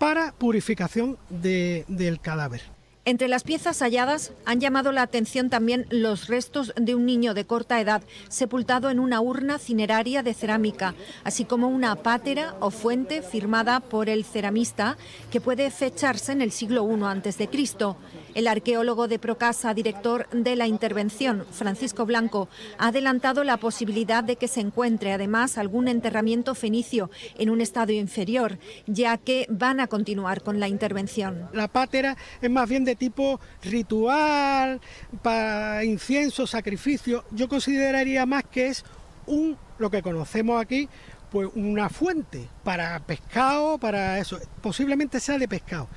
para purificación del cadáver. Entre las piezas halladas han llamado la atención también los restos de un niño de corta edad sepultado en una urna cineraria de cerámica, así como una pátera o fuente firmada por el ceramista que puede fecharse en el siglo I Cristo... El arqueólogo de Procasa, director de la intervención, Francisco Blanco, ha adelantado la posibilidad de que se encuentre además algún enterramiento fenicio en un estado inferior, ya que van a continuar con la intervención. La pátera es más bien de tipo ritual, para incienso, sacrificio. Yo consideraría más que es un lo que conocemos aquí pues una fuente para pescado, para eso, posiblemente sea de pescado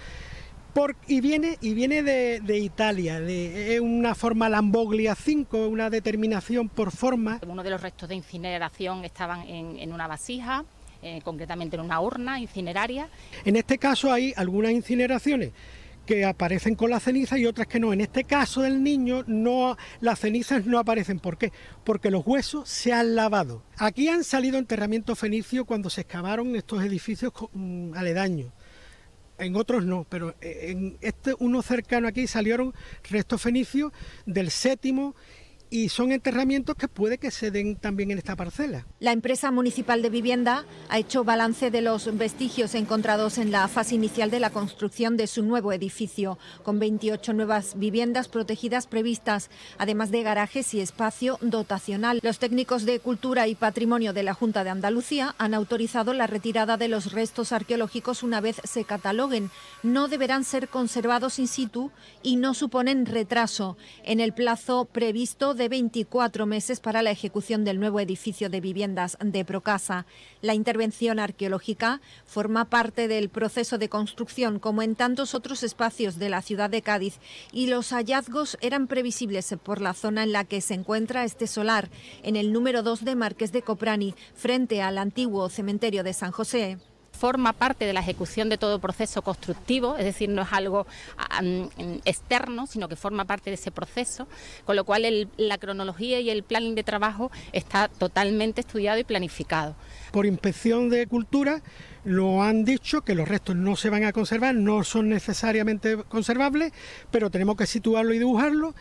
y viene, de, Italia, de, es una forma Lamboglia 5, una determinación por forma. Uno de los restos de incineración estaban en, una vasija, eh, concretamente en una urna incineraria. En este caso hay algunas incineraciones que aparecen con la ceniza y otras que no. En este caso del niño, las cenizas no aparecen. ¿Por qué? Porque los huesos se han lavado. Aquí han salido enterramientos fenicios cuando se excavaron estos edificios mm, aledaños en otros no, pero eh, en este uno cercano aquí salieron restos fenicios del séptimo y son enterramientos que puede que se den también en esta parcela. La empresa municipal de vivienda ha hecho balance de los vestigios encontrados en la fase inicial de la construcción de su nuevo edificio, con 28 nuevas viviendas protegidas previstas, además de garajes y espacio dotacional. Los técnicos de Cultura y Patrimonio de la Junta de Andalucía han autorizado la retirada de los restos arqueológicos una vez se cataloguen. No deberán ser conservados in situ y no suponen retraso en el plazo previsto de de 24 meses para la ejecución del nuevo edificio de viviendas de Procasa. La intervención arqueológica forma parte del proceso de construcción, como en tantos otros espacios de la ciudad de Cádiz, y los hallazgos eran previsibles por la zona en la que se encuentra este solar, en el número 2 de Marqués de Coprani, frente al antiguo cementerio de San José forma parte de la ejecución de todo proceso constructivo, es decir, no es algo ah, externo, sino que forma parte de ese proceso, con lo cual la cronología y el planning de trabajo está totalmente estudiado y planificado. Por inspección de cultura, lo han dicho que los restos no se van a conservar, no son necesariamente conservables, pero tenemos que situarlo y dibujarlo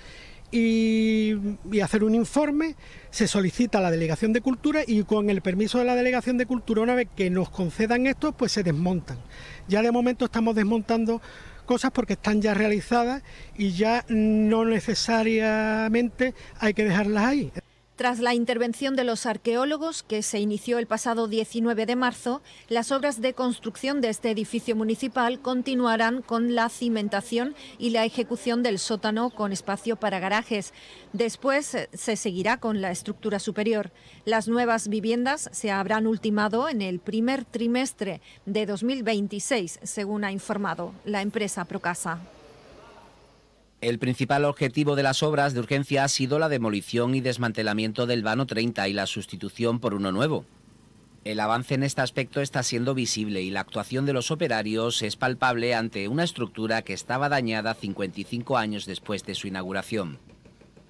y, hacer un informe, se solicita a la Delegación de Cultura y con el permiso de la Delegación de Cultura, una vez que nos concedan esto, pues se desmontan. Ya de momento estamos desmontando cosas porque están ya realizadas y ya no necesariamente hay que dejarlas ahí. Tras la intervención de los arqueólogos, que se inició el pasado 19 de marzo, las obras de construcción de este edificio municipal continuarán con la cimentación y la ejecución del sótano con espacio para garajes. Después eh, se seguirá con la estructura superior. Las nuevas viviendas se habrán ultimado en el primer trimestre de 2026, según ha informado la empresa Procasa. El principal objetivo de las obras de urgencia ha sido la demolición y desmantelamiento del vano 30 y la sustitución por uno nuevo. El avance en este aspecto está siendo visible y la actuación de los operarios es palpable ante una estructura que estaba dañada 55 años después de su inauguración.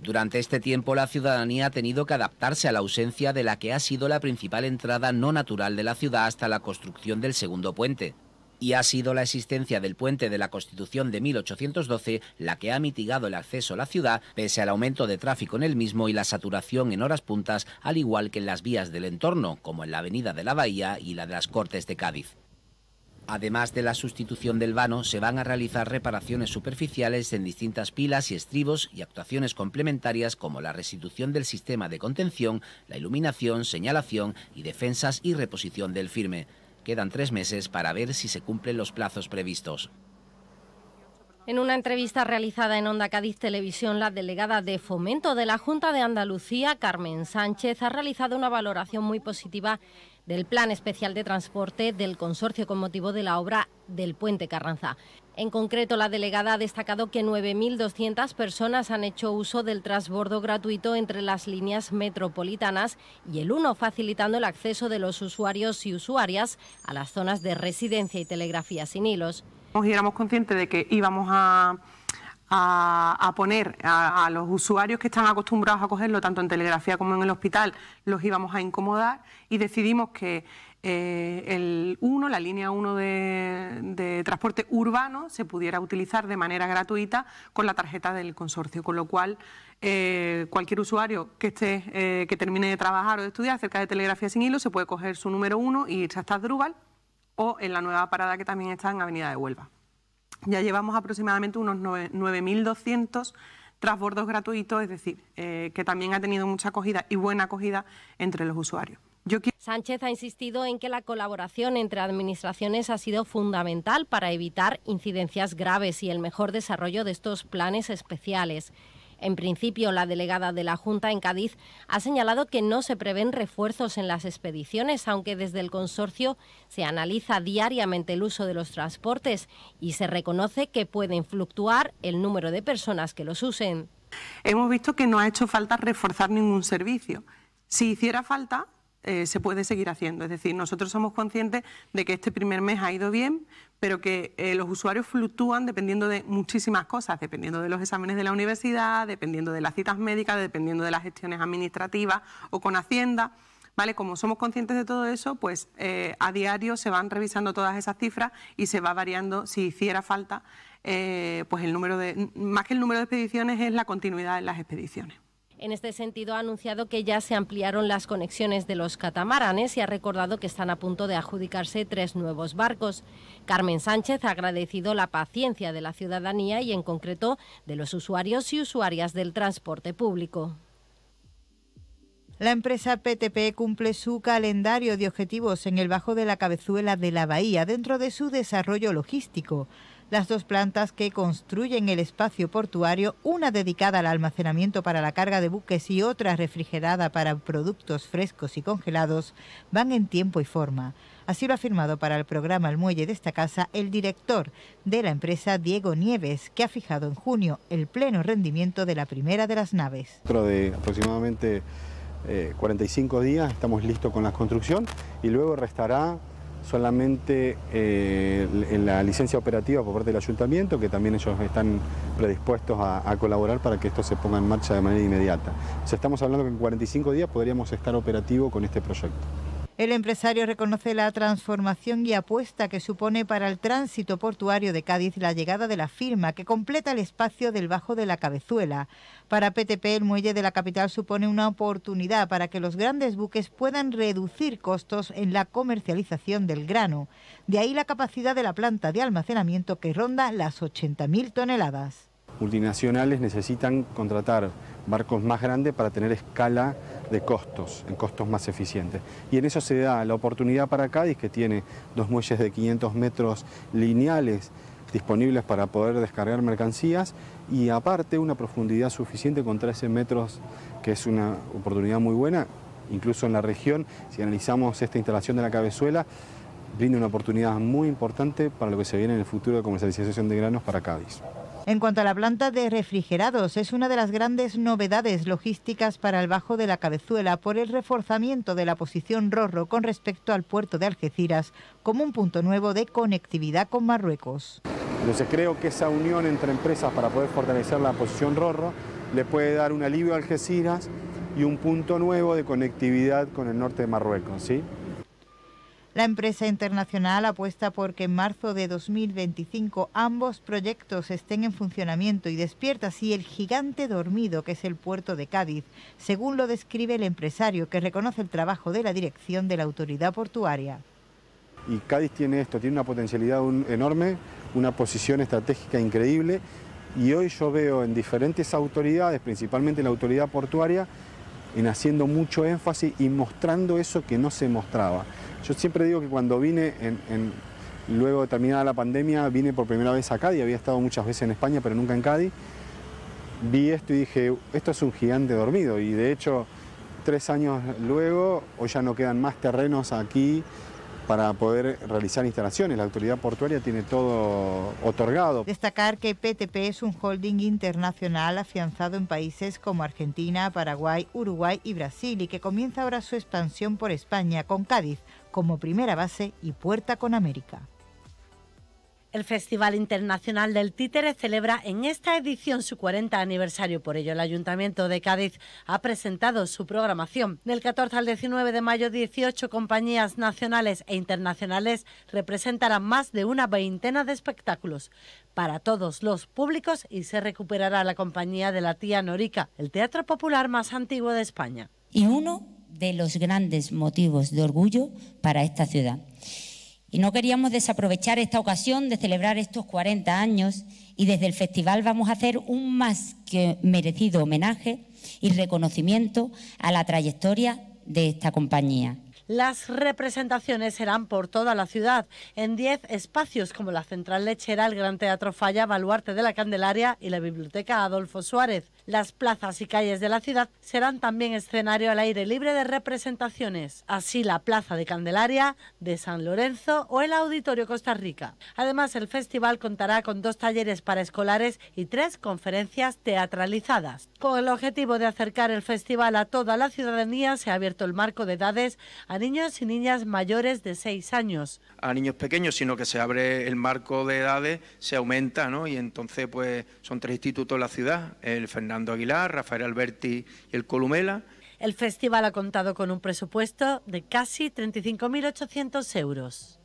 Durante este tiempo la ciudadanía ha tenido que adaptarse a la ausencia de la que ha sido la principal entrada no natural de la ciudad hasta la construcción del segundo puente y ha sido la existencia del puente de la Constitución de 1812 la que ha mitigado el acceso a la ciudad pese al aumento de tráfico en el mismo y la saturación en horas puntas, al igual que en las vías del entorno, como en la Avenida de la Bahía y la de las Cortes de Cádiz. Además de la sustitución del vano, se van a realizar reparaciones superficiales en distintas pilas y estribos y actuaciones complementarias como la restitución del sistema de contención, la iluminación, señalación y defensas y reposición del firme. Quedan tres meses para ver si se cumplen los plazos previstos. En una entrevista realizada en Onda Cádiz Televisión, la delegada de Fomento de la Junta de Andalucía, Carmen Sánchez, ha realizado una valoración muy positiva del Plan Especial de Transporte del Consorcio con motivo de la obra del Puente Carranza. En concreto, la delegada ha destacado que 9.200 personas han hecho uso del transbordo gratuito entre las líneas metropolitanas y el 1, facilitando el acceso de los usuarios y usuarias a las zonas de residencia y telegrafía sin hilos. conscientes de que íbamos a a, poner a, los usuarios que están acostumbrados a cogerlo, tanto en telegrafía como en el hospital, los íbamos a incomodar y decidimos que eh, el la línea 1 de, transporte urbano, se pudiera utilizar de manera gratuita con la tarjeta del consorcio, con lo cual eh, cualquier usuario que esté, eh, que termine de trabajar o de estudiar cerca de Telegrafía sin hilo, se puede coger su número 1 y irse hasta Drúbal o en la nueva parada que también está en Avenida de Huelva. Ya llevamos aproximadamente unos 9.200 transbordos gratuitos, es decir, eh, que también ha tenido mucha acogida y buena acogida entre los usuarios. Sánchez ha insistido en que la colaboración entre administraciones ha sido fundamental para evitar incidencias graves y el mejor desarrollo de estos planes especiales. En principio, la delegada de la Junta en Cádiz ha señalado que no se prevén refuerzos en las expediciones, aunque desde el consorcio se analiza diariamente el uso de los transportes y se reconoce que pueden fluctuar el número de personas que los usen. Hemos visto que no ha hecho falta reforzar ningún servicio. Si hiciera falta, eh, se puede seguir haciendo. Es decir, nosotros somos conscientes de que este primer mes ha ido bien, pero que eh, los usuarios fluctúan dependiendo de muchísimas cosas, dependiendo de los exámenes de la universidad, dependiendo de las citas médicas, dependiendo de las gestiones administrativas o con Hacienda. ¿Vale? Como somos conscientes de todo eso, pues eh, a diario se van revisando todas esas cifras y se va variando si hiciera falta, pues el número de, más que el número de expediciones es la continuidad de las expediciones. En este sentido, ha anunciado que ya se ampliaron las conexiones de los catamaranes y ha recordado que están a punto de adjudicarse tres nuevos barcos. Carmen Sánchez ha agradecido la paciencia de la ciudadanía y, en concreto, de los usuarios y usuarias del transporte público. La empresa PTP cumple su calendario de objetivos en el Bajo de la Cabezuela de la Bahía dentro de su desarrollo logístico las dos plantas que construyen el espacio portuario, una dedicada al almacenamiento para la carga de buques y otra refrigerada para productos frescos y congelados, van en tiempo y forma. Así lo ha afirmado para el programa El Muelle de esta casa el director de la empresa Diego Nieves, que ha fijado en junio el pleno rendimiento de la primera de las naves. Dentro de aproximadamente 45 eh, días estamos listos con la construcción y luego restará solamente en eh, la licencia operativa por parte del ayuntamiento, que también ellos están predispuestos a, colaborar para que esto se ponga en marcha de manera inmediata. O estamos hablando que en 45 días podríamos estar operativo con este proyecto. El empresario reconoce la transformación y apuesta que supone para el tránsito portuario de Cádiz la llegada de la firma que completa el espacio del Bajo de la Cabezuela. Para PTP el muelle de la capital supone una oportunidad para que los grandes buques puedan reducir costos en la comercialización del grano. De ahí la capacidad de la planta de almacenamiento que ronda las 80.000 toneladas. Multinacionales necesitan contratar barcos más grandes para tener escala de costos, en costos más eficientes. Y en eso se da la oportunidad para Cádiz, que tiene dos muelles de 500 metros lineales disponibles para poder descargar mercancías y aparte una profundidad suficiente con 13 metros, que es una oportunidad muy buena, incluso en la región, si analizamos esta instalación de la cabezuela, brinda una oportunidad muy importante para lo que se viene en el futuro de comercialización de granos para Cádiz. En cuanto a la planta de refrigerados, es una de las grandes novedades logísticas para el Bajo de la Cabezuela por el reforzamiento de la posición Rorro con respecto al puerto de Algeciras como un punto nuevo de conectividad con Marruecos. Entonces creo que esa unión entre empresas para poder fortalecer la posición Rorro le puede dar un alivio a Algeciras y un punto nuevo de conectividad con el norte de Marruecos. ¿sí? La empresa internacional apuesta por que en marzo de 2025 ambos proyectos estén en funcionamiento y despierta así el gigante dormido que es el puerto de Cádiz, según lo describe el empresario que reconoce el trabajo de la dirección de la autoridad portuaria. Y Cádiz tiene esto, tiene una potencialidad enorme, una posición estratégica increíble y hoy yo veo en diferentes autoridades, principalmente en la autoridad portuaria, en haciendo mucho énfasis y mostrando eso que no se mostraba. Yo siempre digo que cuando vine, en, luego de terminada la pandemia, vine por primera vez a Cádiz, había estado muchas veces en España, pero nunca en Cádiz. Vi esto y dije, esto es un gigante dormido. Y de hecho, tres años luego, hoy ya no quedan más terrenos aquí para poder realizar instalaciones. La autoridad portuaria tiene todo otorgado. Destacar que PTP es un holding internacional afianzado en países como Argentina, Paraguay, Uruguay y Brasil y que comienza ahora su expansión por España con Cádiz como primera base y puerta con América. El Festival Internacional del Títere celebra en esta edición su 40 aniversario. Por ello, el Ayuntamiento de Cádiz ha presentado su programación. Del 14 al 19 de mayo, 18 compañías nacionales e internacionales representarán más de una veintena de espectáculos para todos los públicos y se recuperará la compañía de la tía Norica, el teatro popular más antiguo de España. Y uno de los grandes motivos de orgullo para esta ciudad. Y no queríamos desaprovechar esta ocasión de celebrar estos 40 años y desde el festival vamos a hacer un más que merecido homenaje y reconocimiento a la trayectoria de esta compañía. Las representaciones serán por toda la ciudad, en 10 espacios como la Central Lechera, el Gran Teatro Falla, Baluarte de la Candelaria y la Biblioteca Adolfo Suárez. Las plazas y calles de la ciudad serán también escenario al aire libre de representaciones, así la Plaza de Candelaria, de San Lorenzo o el Auditorio Costa Rica. Además, el festival contará con dos talleres para escolares y tres conferencias teatralizadas. Con el objetivo de acercar el festival a toda la ciudadanía, se ha abierto el marco de edades a niños y niñas mayores de seis años. A niños pequeños, sino que se abre el marco de edades, se aumenta, ¿no? Y entonces, pues, son tres institutos la ciudad, el Fernando Aguilar, Rafael Alberti y el Columela. El festival ha contado con un presupuesto de casi 35.800 euros.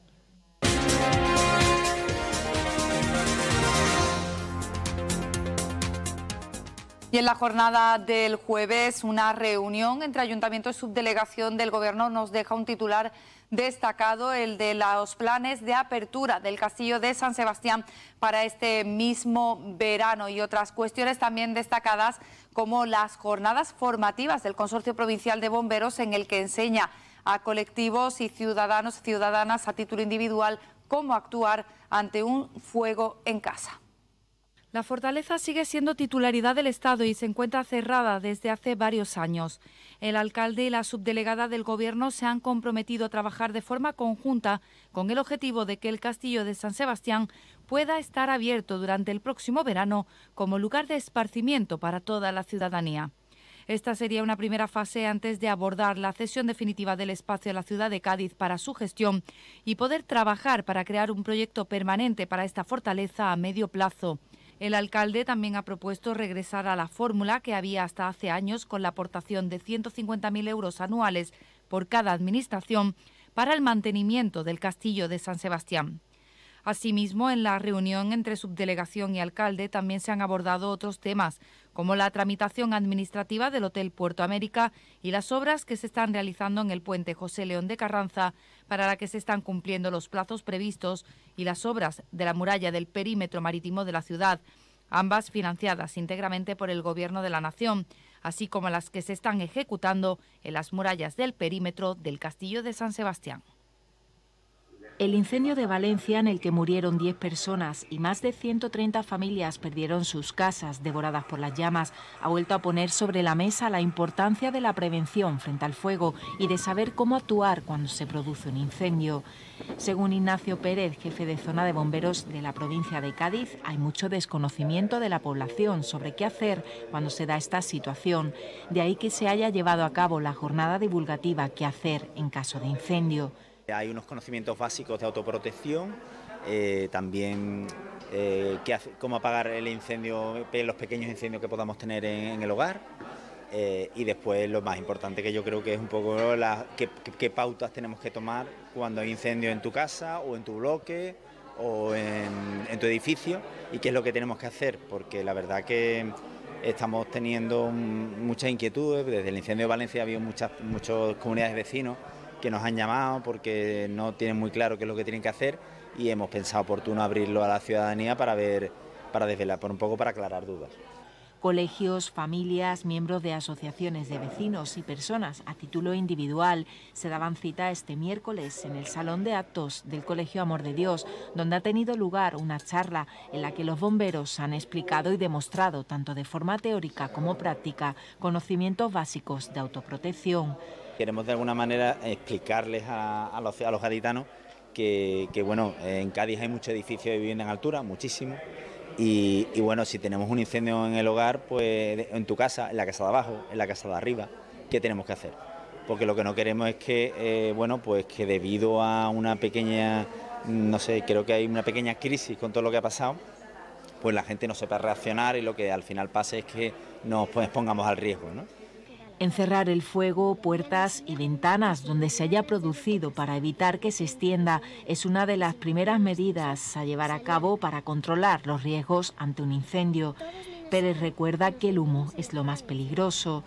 Y en la jornada del jueves, una reunión entre ayuntamiento y subdelegación del Gobierno nos deja un titular destacado el de los planes de apertura del castillo de San Sebastián para este mismo verano y otras cuestiones también destacadas como las jornadas formativas del Consorcio Provincial de Bomberos en el que enseña a colectivos y ciudadanos, ciudadanas a título individual cómo actuar ante un fuego en casa. La fortaleza sigue siendo titularidad del Estado y se encuentra cerrada desde hace varios años. El alcalde y la subdelegada del Gobierno se han comprometido a trabajar de forma conjunta con el objetivo de que el castillo de San Sebastián pueda estar abierto durante el próximo verano como lugar de esparcimiento para toda la ciudadanía. Esta sería una primera fase antes de abordar la cesión definitiva del espacio a la ciudad de Cádiz para su gestión y poder trabajar para crear un proyecto permanente para esta fortaleza a medio plazo. El alcalde también ha propuesto regresar a la fórmula que había hasta hace años con la aportación de 150.000 euros anuales por cada administración para el mantenimiento del castillo de San Sebastián. Asimismo, en la reunión entre subdelegación y alcalde también se han abordado otros temas, como la tramitación administrativa del Hotel Puerto América y las obras que se están realizando en el puente José León de Carranza, para la que se están cumpliendo los plazos previstos, y las obras de la muralla del perímetro marítimo de la ciudad, ambas financiadas íntegramente por el Gobierno de la Nación, así como las que se están ejecutando en las murallas del perímetro del Castillo de San Sebastián. El incendio de Valencia, en el que murieron 10 personas y más de 130 familias perdieron sus casas devoradas por las llamas, ha vuelto a poner sobre la mesa la importancia de la prevención frente al fuego y de saber cómo actuar cuando se produce un incendio. Según Ignacio Pérez, jefe de zona de bomberos de la provincia de Cádiz, hay mucho desconocimiento de la población sobre qué hacer cuando se da esta situación. De ahí que se haya llevado a cabo la jornada divulgativa ¿Qué hacer en caso de incendio? Hay unos conocimientos básicos de autoprotección, eh, también eh, cómo apagar el incendio, eh, los pequeños incendios que podamos tener en, el hogar. y después lo más importante que yo creo que es un poco qué, pautas tenemos que tomar cuando hay incendio en tu casa o en tu bloque o en, tu edificio y qué es lo que tenemos que hacer, porque la verdad que estamos teniendo muchas inquietudes, desde el incendio de Valencia ha habido muchas, muchas comunidades vecinos que nos han llamado porque no tienen muy claro qué es lo que tienen que hacer y hemos pensado oportuno abrirlo a la ciudadanía para ver, para desvelar, por un poco para aclarar dudas. Colegios, familias, miembros de asociaciones de vecinos y personas a título individual se daban cita este miércoles en el Salón de Actos del Colegio Amor de Dios, donde ha tenido lugar una charla en la que los bomberos han explicado y demostrado, tanto de forma teórica como práctica, conocimientos básicos de autoprotección queremos de alguna manera explicarles a, los, gaditanos que, bueno, en Cádiz hay muchos edificios de vivienda en altura, muchísimos. Y, bueno, si tenemos un incendio en el hogar, pues en tu casa, en la casa de abajo, en la casa de arriba, ¿qué tenemos que hacer? Porque lo que no queremos es que, eh, bueno, pues que debido a una pequeña, mm, no sé, creo que hay una pequeña crisis con todo lo que ha pasado, pues la gente no sepa reaccionar y lo que al final pase es que nos pues, pongamos al riesgo, ¿no? encerrar el fuego, puertas y ventanas donde se haya producido para evitar que se extienda es una de las primeras medidas a llevar a cabo para controlar los riesgos ante un incendio. Pérez recuerda que el humo es lo más peligroso.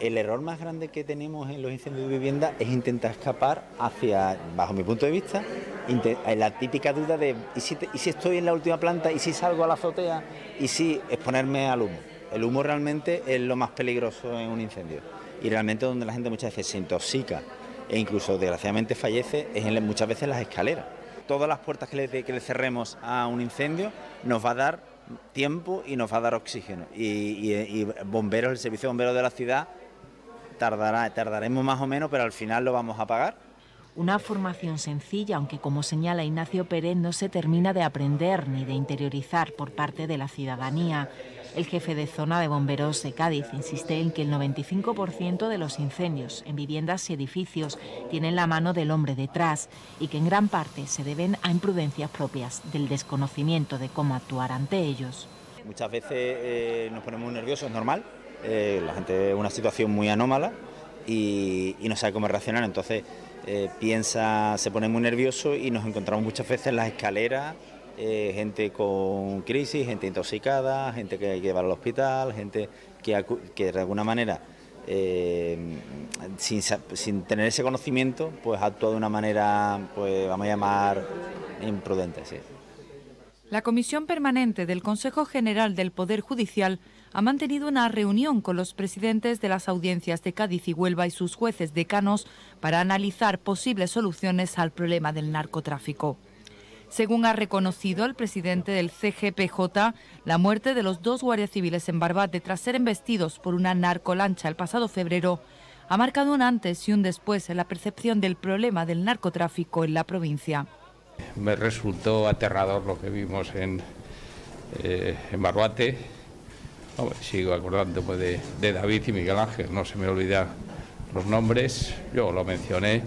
El error más grande que tenemos en los incendios de vivienda es intentar escapar hacia, bajo mi punto de vista, eh, la típica duda de ¿y si, ¿y si estoy en la última planta? ¿Y si salgo a la azotea? ¿Y si exponerme al humo? El humo realmente es lo más peligroso en un incendio y realmente donde la gente muchas veces se intoxica e incluso desgraciadamente fallece es en, muchas veces las escaleras. Todas las puertas que le, cerremos a un incendio nos va a dar tiempo y nos va a dar oxígeno. Y, bomberos, el servicio de bomberos de la ciudad tardará, tardaremos más o menos, pero al final lo vamos a pagar una formación sencilla, aunque como señala Ignacio Pérez no se termina de aprender ni de interiorizar por parte de la ciudadanía. El jefe de zona de bomberos de Cádiz insiste en que el 95% de los incendios en viviendas y edificios tienen la mano del hombre detrás y que en gran parte se deben a imprudencias propias del desconocimiento de cómo actuar ante ellos. Muchas veces eh, nos ponemos nerviosos, es normal, eh, la gente es una situación muy anómala y, no sabe cómo reaccionar, entonces eh, piensa, se pone muy nervioso y nos encontramos muchas veces en las escaleras eh, gente con crisis, gente intoxicada, gente que hay que llevar al hospital, gente que, de alguna manera, eh, sin, tener ese conocimiento, pues actúa de una manera, pues vamos a llamar, imprudente. La Comisión Permanente del Consejo General del Poder Judicial ha mantenido una reunión con los presidentes de las audiencias de Cádiz y Huelva y sus jueces decanos para analizar posibles soluciones al problema del narcotráfico según ha reconocido el presidente del CGPJ, la muerte de los dos guardias civiles en Barbate tras ser embestidos por una narcolancha el pasado febrero ha marcado un antes y un después en la percepción del problema del narcotráfico en la provincia. Me resultó aterrador lo que vimos en, eh, Barbate. sigo acordándome de, de David y Miguel Ángel, no se me olvida los nombres, yo lo mencioné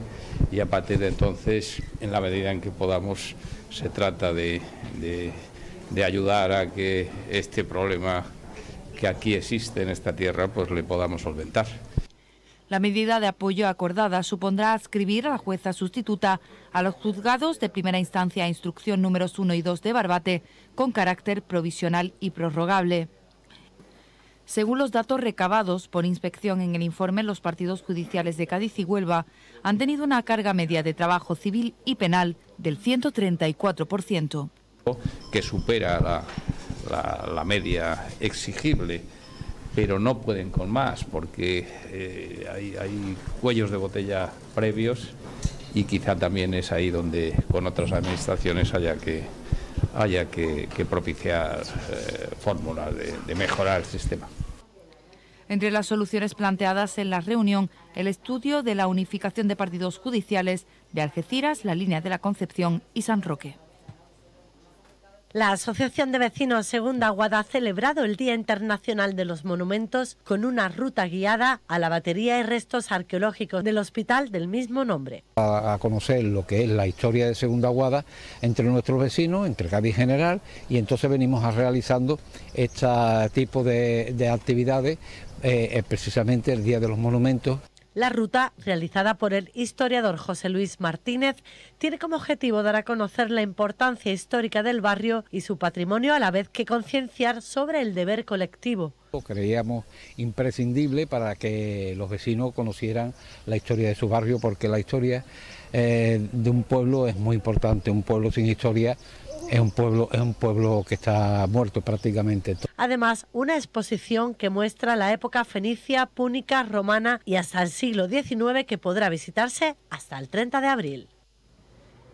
y a partir de entonces, en la medida en que podamos, se trata de, ayudar a que este problema que aquí existe en esta tierra pues le podamos solventar. La medida de apoyo acordada supondrá adscribir a la jueza sustituta a los juzgados de primera instancia e instrucción números 1 y 2 de Barbate con carácter provisional y prorrogable. Según los datos recabados por inspección en el informe, los partidos judiciales de Cádiz y Huelva han tenido una carga media de trabajo civil y penal del 134%. Que supera la, media exigible, pero no pueden con más porque eh, hay cuellos de botella previos y quizá también es ahí donde con otras administraciones haya que, haya que, propiciar eh, fórmulas de mejorar el sistema. Entre las soluciones planteadas en la reunión, el estudio de la unificación de partidos judiciales de Algeciras, la línea de la Concepción y San Roque. La Asociación de Vecinos Segunda Aguada ha celebrado el Día Internacional de los Monumentos con una ruta guiada a la batería y restos arqueológicos del hospital del mismo nombre. A, conocer lo que es la historia de Segunda Aguada entre nuestros vecinos, entre Cádiz General, y entonces venimos a realizando este tipo de, actividades, eh, precisamente el Día de los Monumentos. La ruta, realizada por el historiador José Luis Martínez, tiene como objetivo dar a conocer la importancia histórica del barrio y su patrimonio, a la vez que concienciar sobre el deber colectivo. Creíamos imprescindible para que los vecinos conocieran la historia de su barrio, porque la historia eh, de un pueblo es muy importante, un pueblo sin historia es un pueblo, es un pueblo que está muerto prácticamente. Además, una exposición que muestra la época fenicia, púnica, romana y hasta el siglo XIX que podrá visitarse hasta el 30 de abril.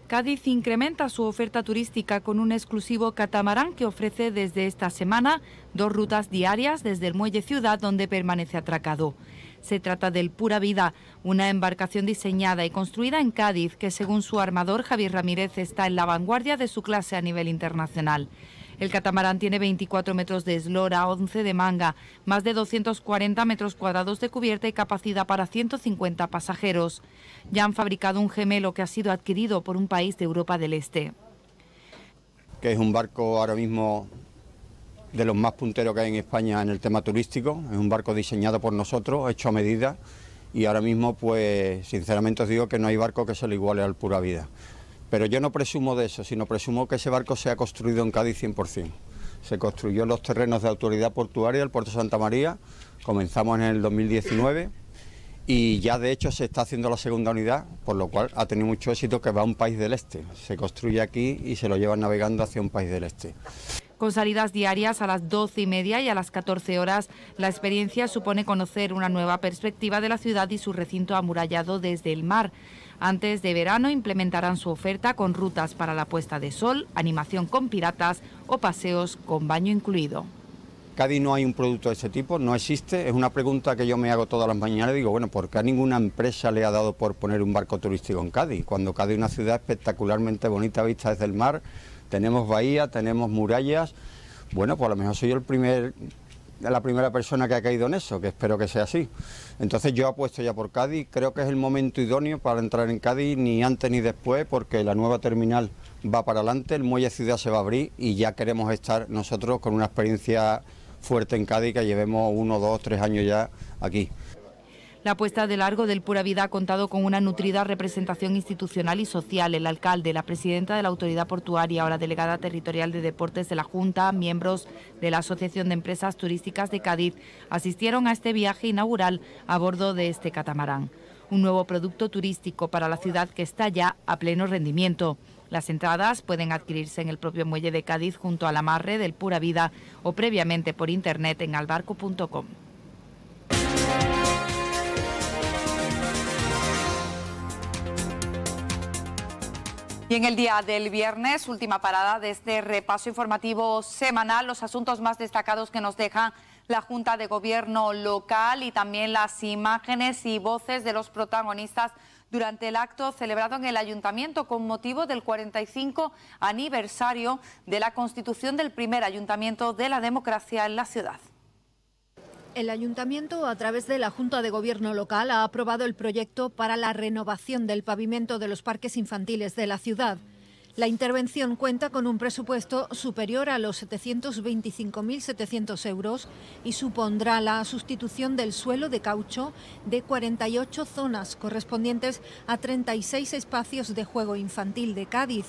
Cádiz incrementa su oferta turística con un exclusivo catamarán que ofrece desde esta semana dos rutas diarias desde el muelle ciudad donde permanece atracado. Se trata del Pura Vida, una embarcación diseñada y construida en Cádiz que según su armador Javier Ramírez está en la vanguardia de su clase a nivel internacional. El catamarán tiene 24 metros de eslora, 11 de manga, más de 240 metros cuadrados de cubierta y capacidad para 150 pasajeros. Ya han fabricado un gemelo que ha sido adquirido por un país de Europa del Este. Que es un barco ahora mismo de los más punteros que hay en España en el tema turístico. Es un barco diseñado por nosotros, hecho a medida y ahora mismo pues sinceramente os digo que no hay barco que se le iguale al Pura Vida. Pero yo no presumo de eso, sino presumo que ese barco se ha construido en Cádiz 100%. Se construyó en los terrenos de autoridad portuaria del Puerto Santa María, comenzamos en el 2019 y ya de hecho se está haciendo la segunda unidad, por lo cual ha tenido mucho éxito que va a un país del este. Se construye aquí y se lo llevan navegando hacia un país del este con salidas diarias a las 12 y media y a las 14 horas. La experiencia supone conocer una nueva perspectiva de la ciudad y su recinto amurallado desde el mar. Antes de verano implementarán su oferta con rutas para la puesta de sol, animación con piratas o paseos con baño incluido. Cádiz no hay un producto de ese tipo, no existe. Es una pregunta que yo me hago todas las mañanas. Digo, bueno, ¿por qué a ninguna empresa le ha dado por poner un barco turístico en Cádiz? Cuando Cádiz es una ciudad espectacularmente bonita vista desde el mar, tenemos bahía, tenemos murallas. Bueno, pues a lo mejor soy el primer, la primera persona que ha caído en eso, que espero que sea así. Entonces yo apuesto ya por Cádiz, creo que es el momento idóneo para entrar en Cádiz, ni antes ni después, porque la nueva terminal va para adelante, el muelle ciudad se va a abrir y ya queremos estar nosotros con una experiencia fuerte en Cádiz que llevemos uno, dos, tres años ya aquí. La puesta de largo del Pura Vida ha contado con una nutrida representación institucional y social. El alcalde, la presidenta de la autoridad portuaria, o la delegada territorial de deportes de la Junta, miembros de la Asociación de Empresas Turísticas de Cádiz, asistieron a este viaje inaugural a bordo de este catamarán. Un nuevo producto turístico para la ciudad que está ya a pleno rendimiento. Las entradas pueden adquirirse en el propio muelle de Cádiz junto al amarre del Pura Vida o previamente por internet en albarco.com. Y en el día del viernes, última parada de este repaso informativo semanal, los asuntos más destacados que nos deja la Junta de Gobierno local y también las imágenes y voces de los protagonistas durante el acto celebrado en el Ayuntamiento con motivo del 45 aniversario de la constitución del primer Ayuntamiento de la Democracia en la ciudad. El ayuntamiento, a través de la Junta de Gobierno local, ha aprobado el proyecto para la renovación del pavimento de los parques infantiles de la ciudad. La intervención cuenta con un presupuesto superior a los 725.700 euros y supondrá la sustitución del suelo de caucho de 48 zonas correspondientes a 36 espacios de juego infantil de Cádiz.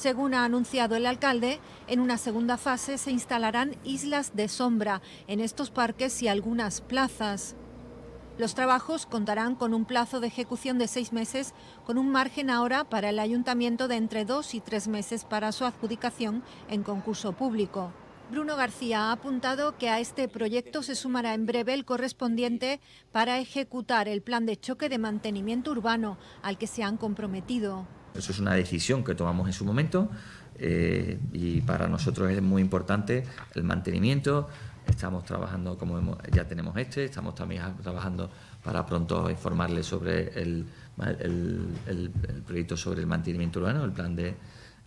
Según ha anunciado el alcalde, en una segunda fase se instalarán islas de sombra en estos parques y algunas plazas. Los trabajos contarán con un plazo de ejecución de seis meses, con un margen ahora para el ayuntamiento de entre dos y tres meses para su adjudicación en concurso público. Bruno García ha apuntado que a este proyecto se sumará en breve el correspondiente para ejecutar el plan de choque de mantenimiento urbano al que se han comprometido. Eso es una decisión que tomamos en su momento eh, y para nosotros es muy importante el mantenimiento. Estamos trabajando, como ya tenemos este, estamos también trabajando para pronto informarles sobre el, proyecto sobre el mantenimiento urbano, el plan de,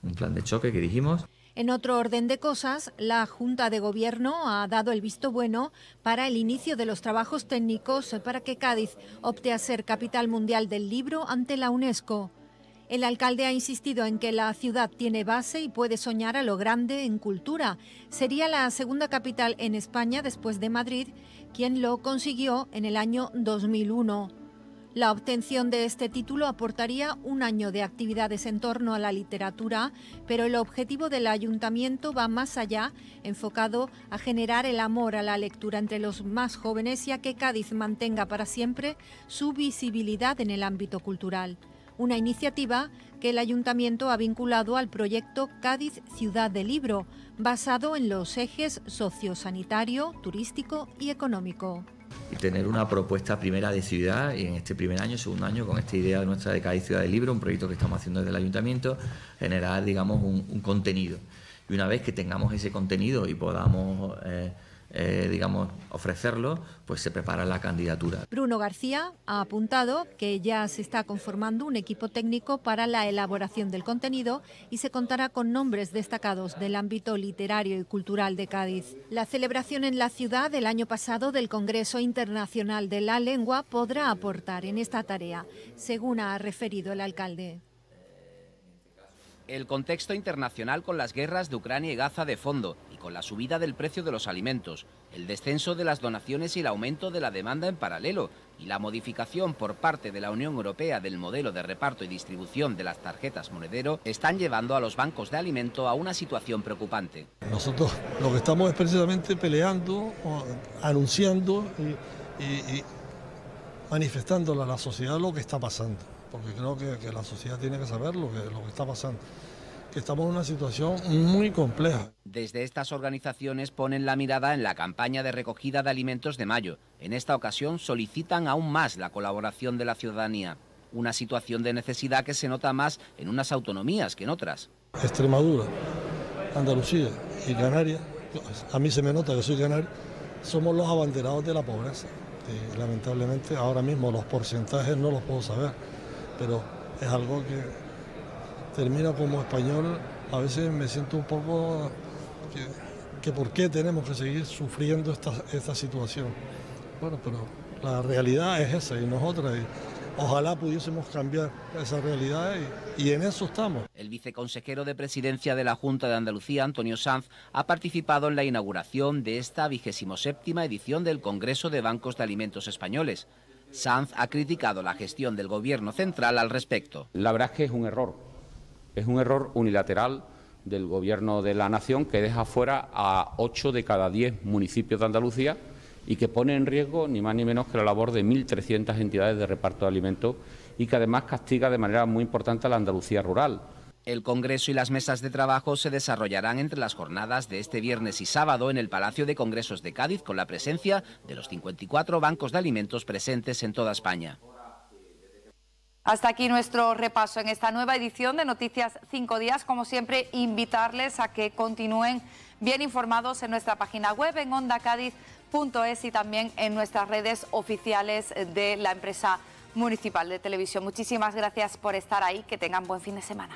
un plan de choque que dijimos. En otro orden de cosas, la Junta de Gobierno ha dado el visto bueno para el inicio de los trabajos técnicos para que Cádiz opte a ser capital mundial del libro ante la UNESCO. El alcalde ha insistido en que la ciudad tiene base y puede soñar a lo grande en cultura. Sería la segunda capital en España después de Madrid, quien lo consiguió en el año 2001. La obtención de este título aportaría un año de actividades en torno a la literatura, pero el objetivo del ayuntamiento va más allá, enfocado a generar el amor a la lectura entre los más jóvenes y a que Cádiz mantenga para siempre su visibilidad en el ámbito cultural una iniciativa que el ayuntamiento ha vinculado al proyecto Cádiz Ciudad de Libro, basado en los ejes sociosanitario, turístico y económico. Y tener una propuesta primera de ciudad y en este primer año, segundo año, con esta idea nuestra de Cádiz Ciudad de Libro, un proyecto que estamos haciendo desde el ayuntamiento, generar, digamos, un, contenido. Y una vez que tengamos ese contenido y podamos... Eh, eh, digamos, ofrecerlo, pues se prepara la candidatura. Bruno García ha apuntado que ya se está conformando un equipo técnico para la elaboración del contenido y se contará con nombres destacados del ámbito literario y cultural de Cádiz. La celebración en la ciudad del año pasado del Congreso Internacional de la Lengua podrá aportar en esta tarea, según ha referido el alcalde el contexto internacional con las guerras de Ucrania y Gaza de fondo y con la subida del precio de los alimentos, el descenso de las donaciones y el aumento de la demanda en paralelo y la modificación por parte de la Unión Europea del modelo de reparto y distribución de las tarjetas monedero están llevando a los bancos de alimento a una situación preocupante. Nosotros lo que estamos es precisamente peleando, anunciando y, y, a la sociedad lo que está pasando porque creo que, la sociedad tiene que saber lo que, está pasando que estamos en una situación muy compleja. Desde estas organizaciones ponen la mirada en la campaña de recogida de alimentos de mayo. En esta ocasión solicitan aún más la colaboración de la ciudadanía, una situación de necesidad que se nota más en unas autonomías que en otras. Extremadura, Andalucía y Canarias, pues, a mí se me nota que soy canario, somos los abanderados de la pobreza. Y lamentablemente ahora mismo los porcentajes no los puedo saber pero es algo que termina como español, a veces me siento un poco que, por qué tenemos que seguir sufriendo esta, situación. Bueno, pero la realidad es esa y nosotras. Y, Ojalá pudiésemos cambiar esa realidad y, en eso estamos. El viceconsejero de presidencia de la Junta de Andalucía, Antonio Sanz, ha participado en la inauguración de esta 27 séptima edición del Congreso de Bancos de Alimentos Españoles. Sanz ha criticado la gestión del Gobierno central al respecto. La verdad es que es un error, es un error unilateral del Gobierno de la Nación que deja fuera a 8 de cada 10 municipios de Andalucía y que pone en riesgo ni más ni menos que la labor de 1.300 entidades de reparto de alimentos y que además castiga de manera muy importante a la Andalucía rural. El Congreso y las mesas de trabajo se desarrollarán entre las jornadas de este viernes y sábado en el Palacio de Congresos de Cádiz con la presencia de los 54 bancos de alimentos presentes en toda España. Hasta aquí nuestro repaso en esta nueva edición de Noticias 5 Días. Como siempre, invitarles a que continúen bien informados en nuestra página web en ondacadiz.es y también en nuestras redes oficiales de la empresa municipal de televisión. Muchísimas gracias por estar ahí. Que tengan buen fin de semana.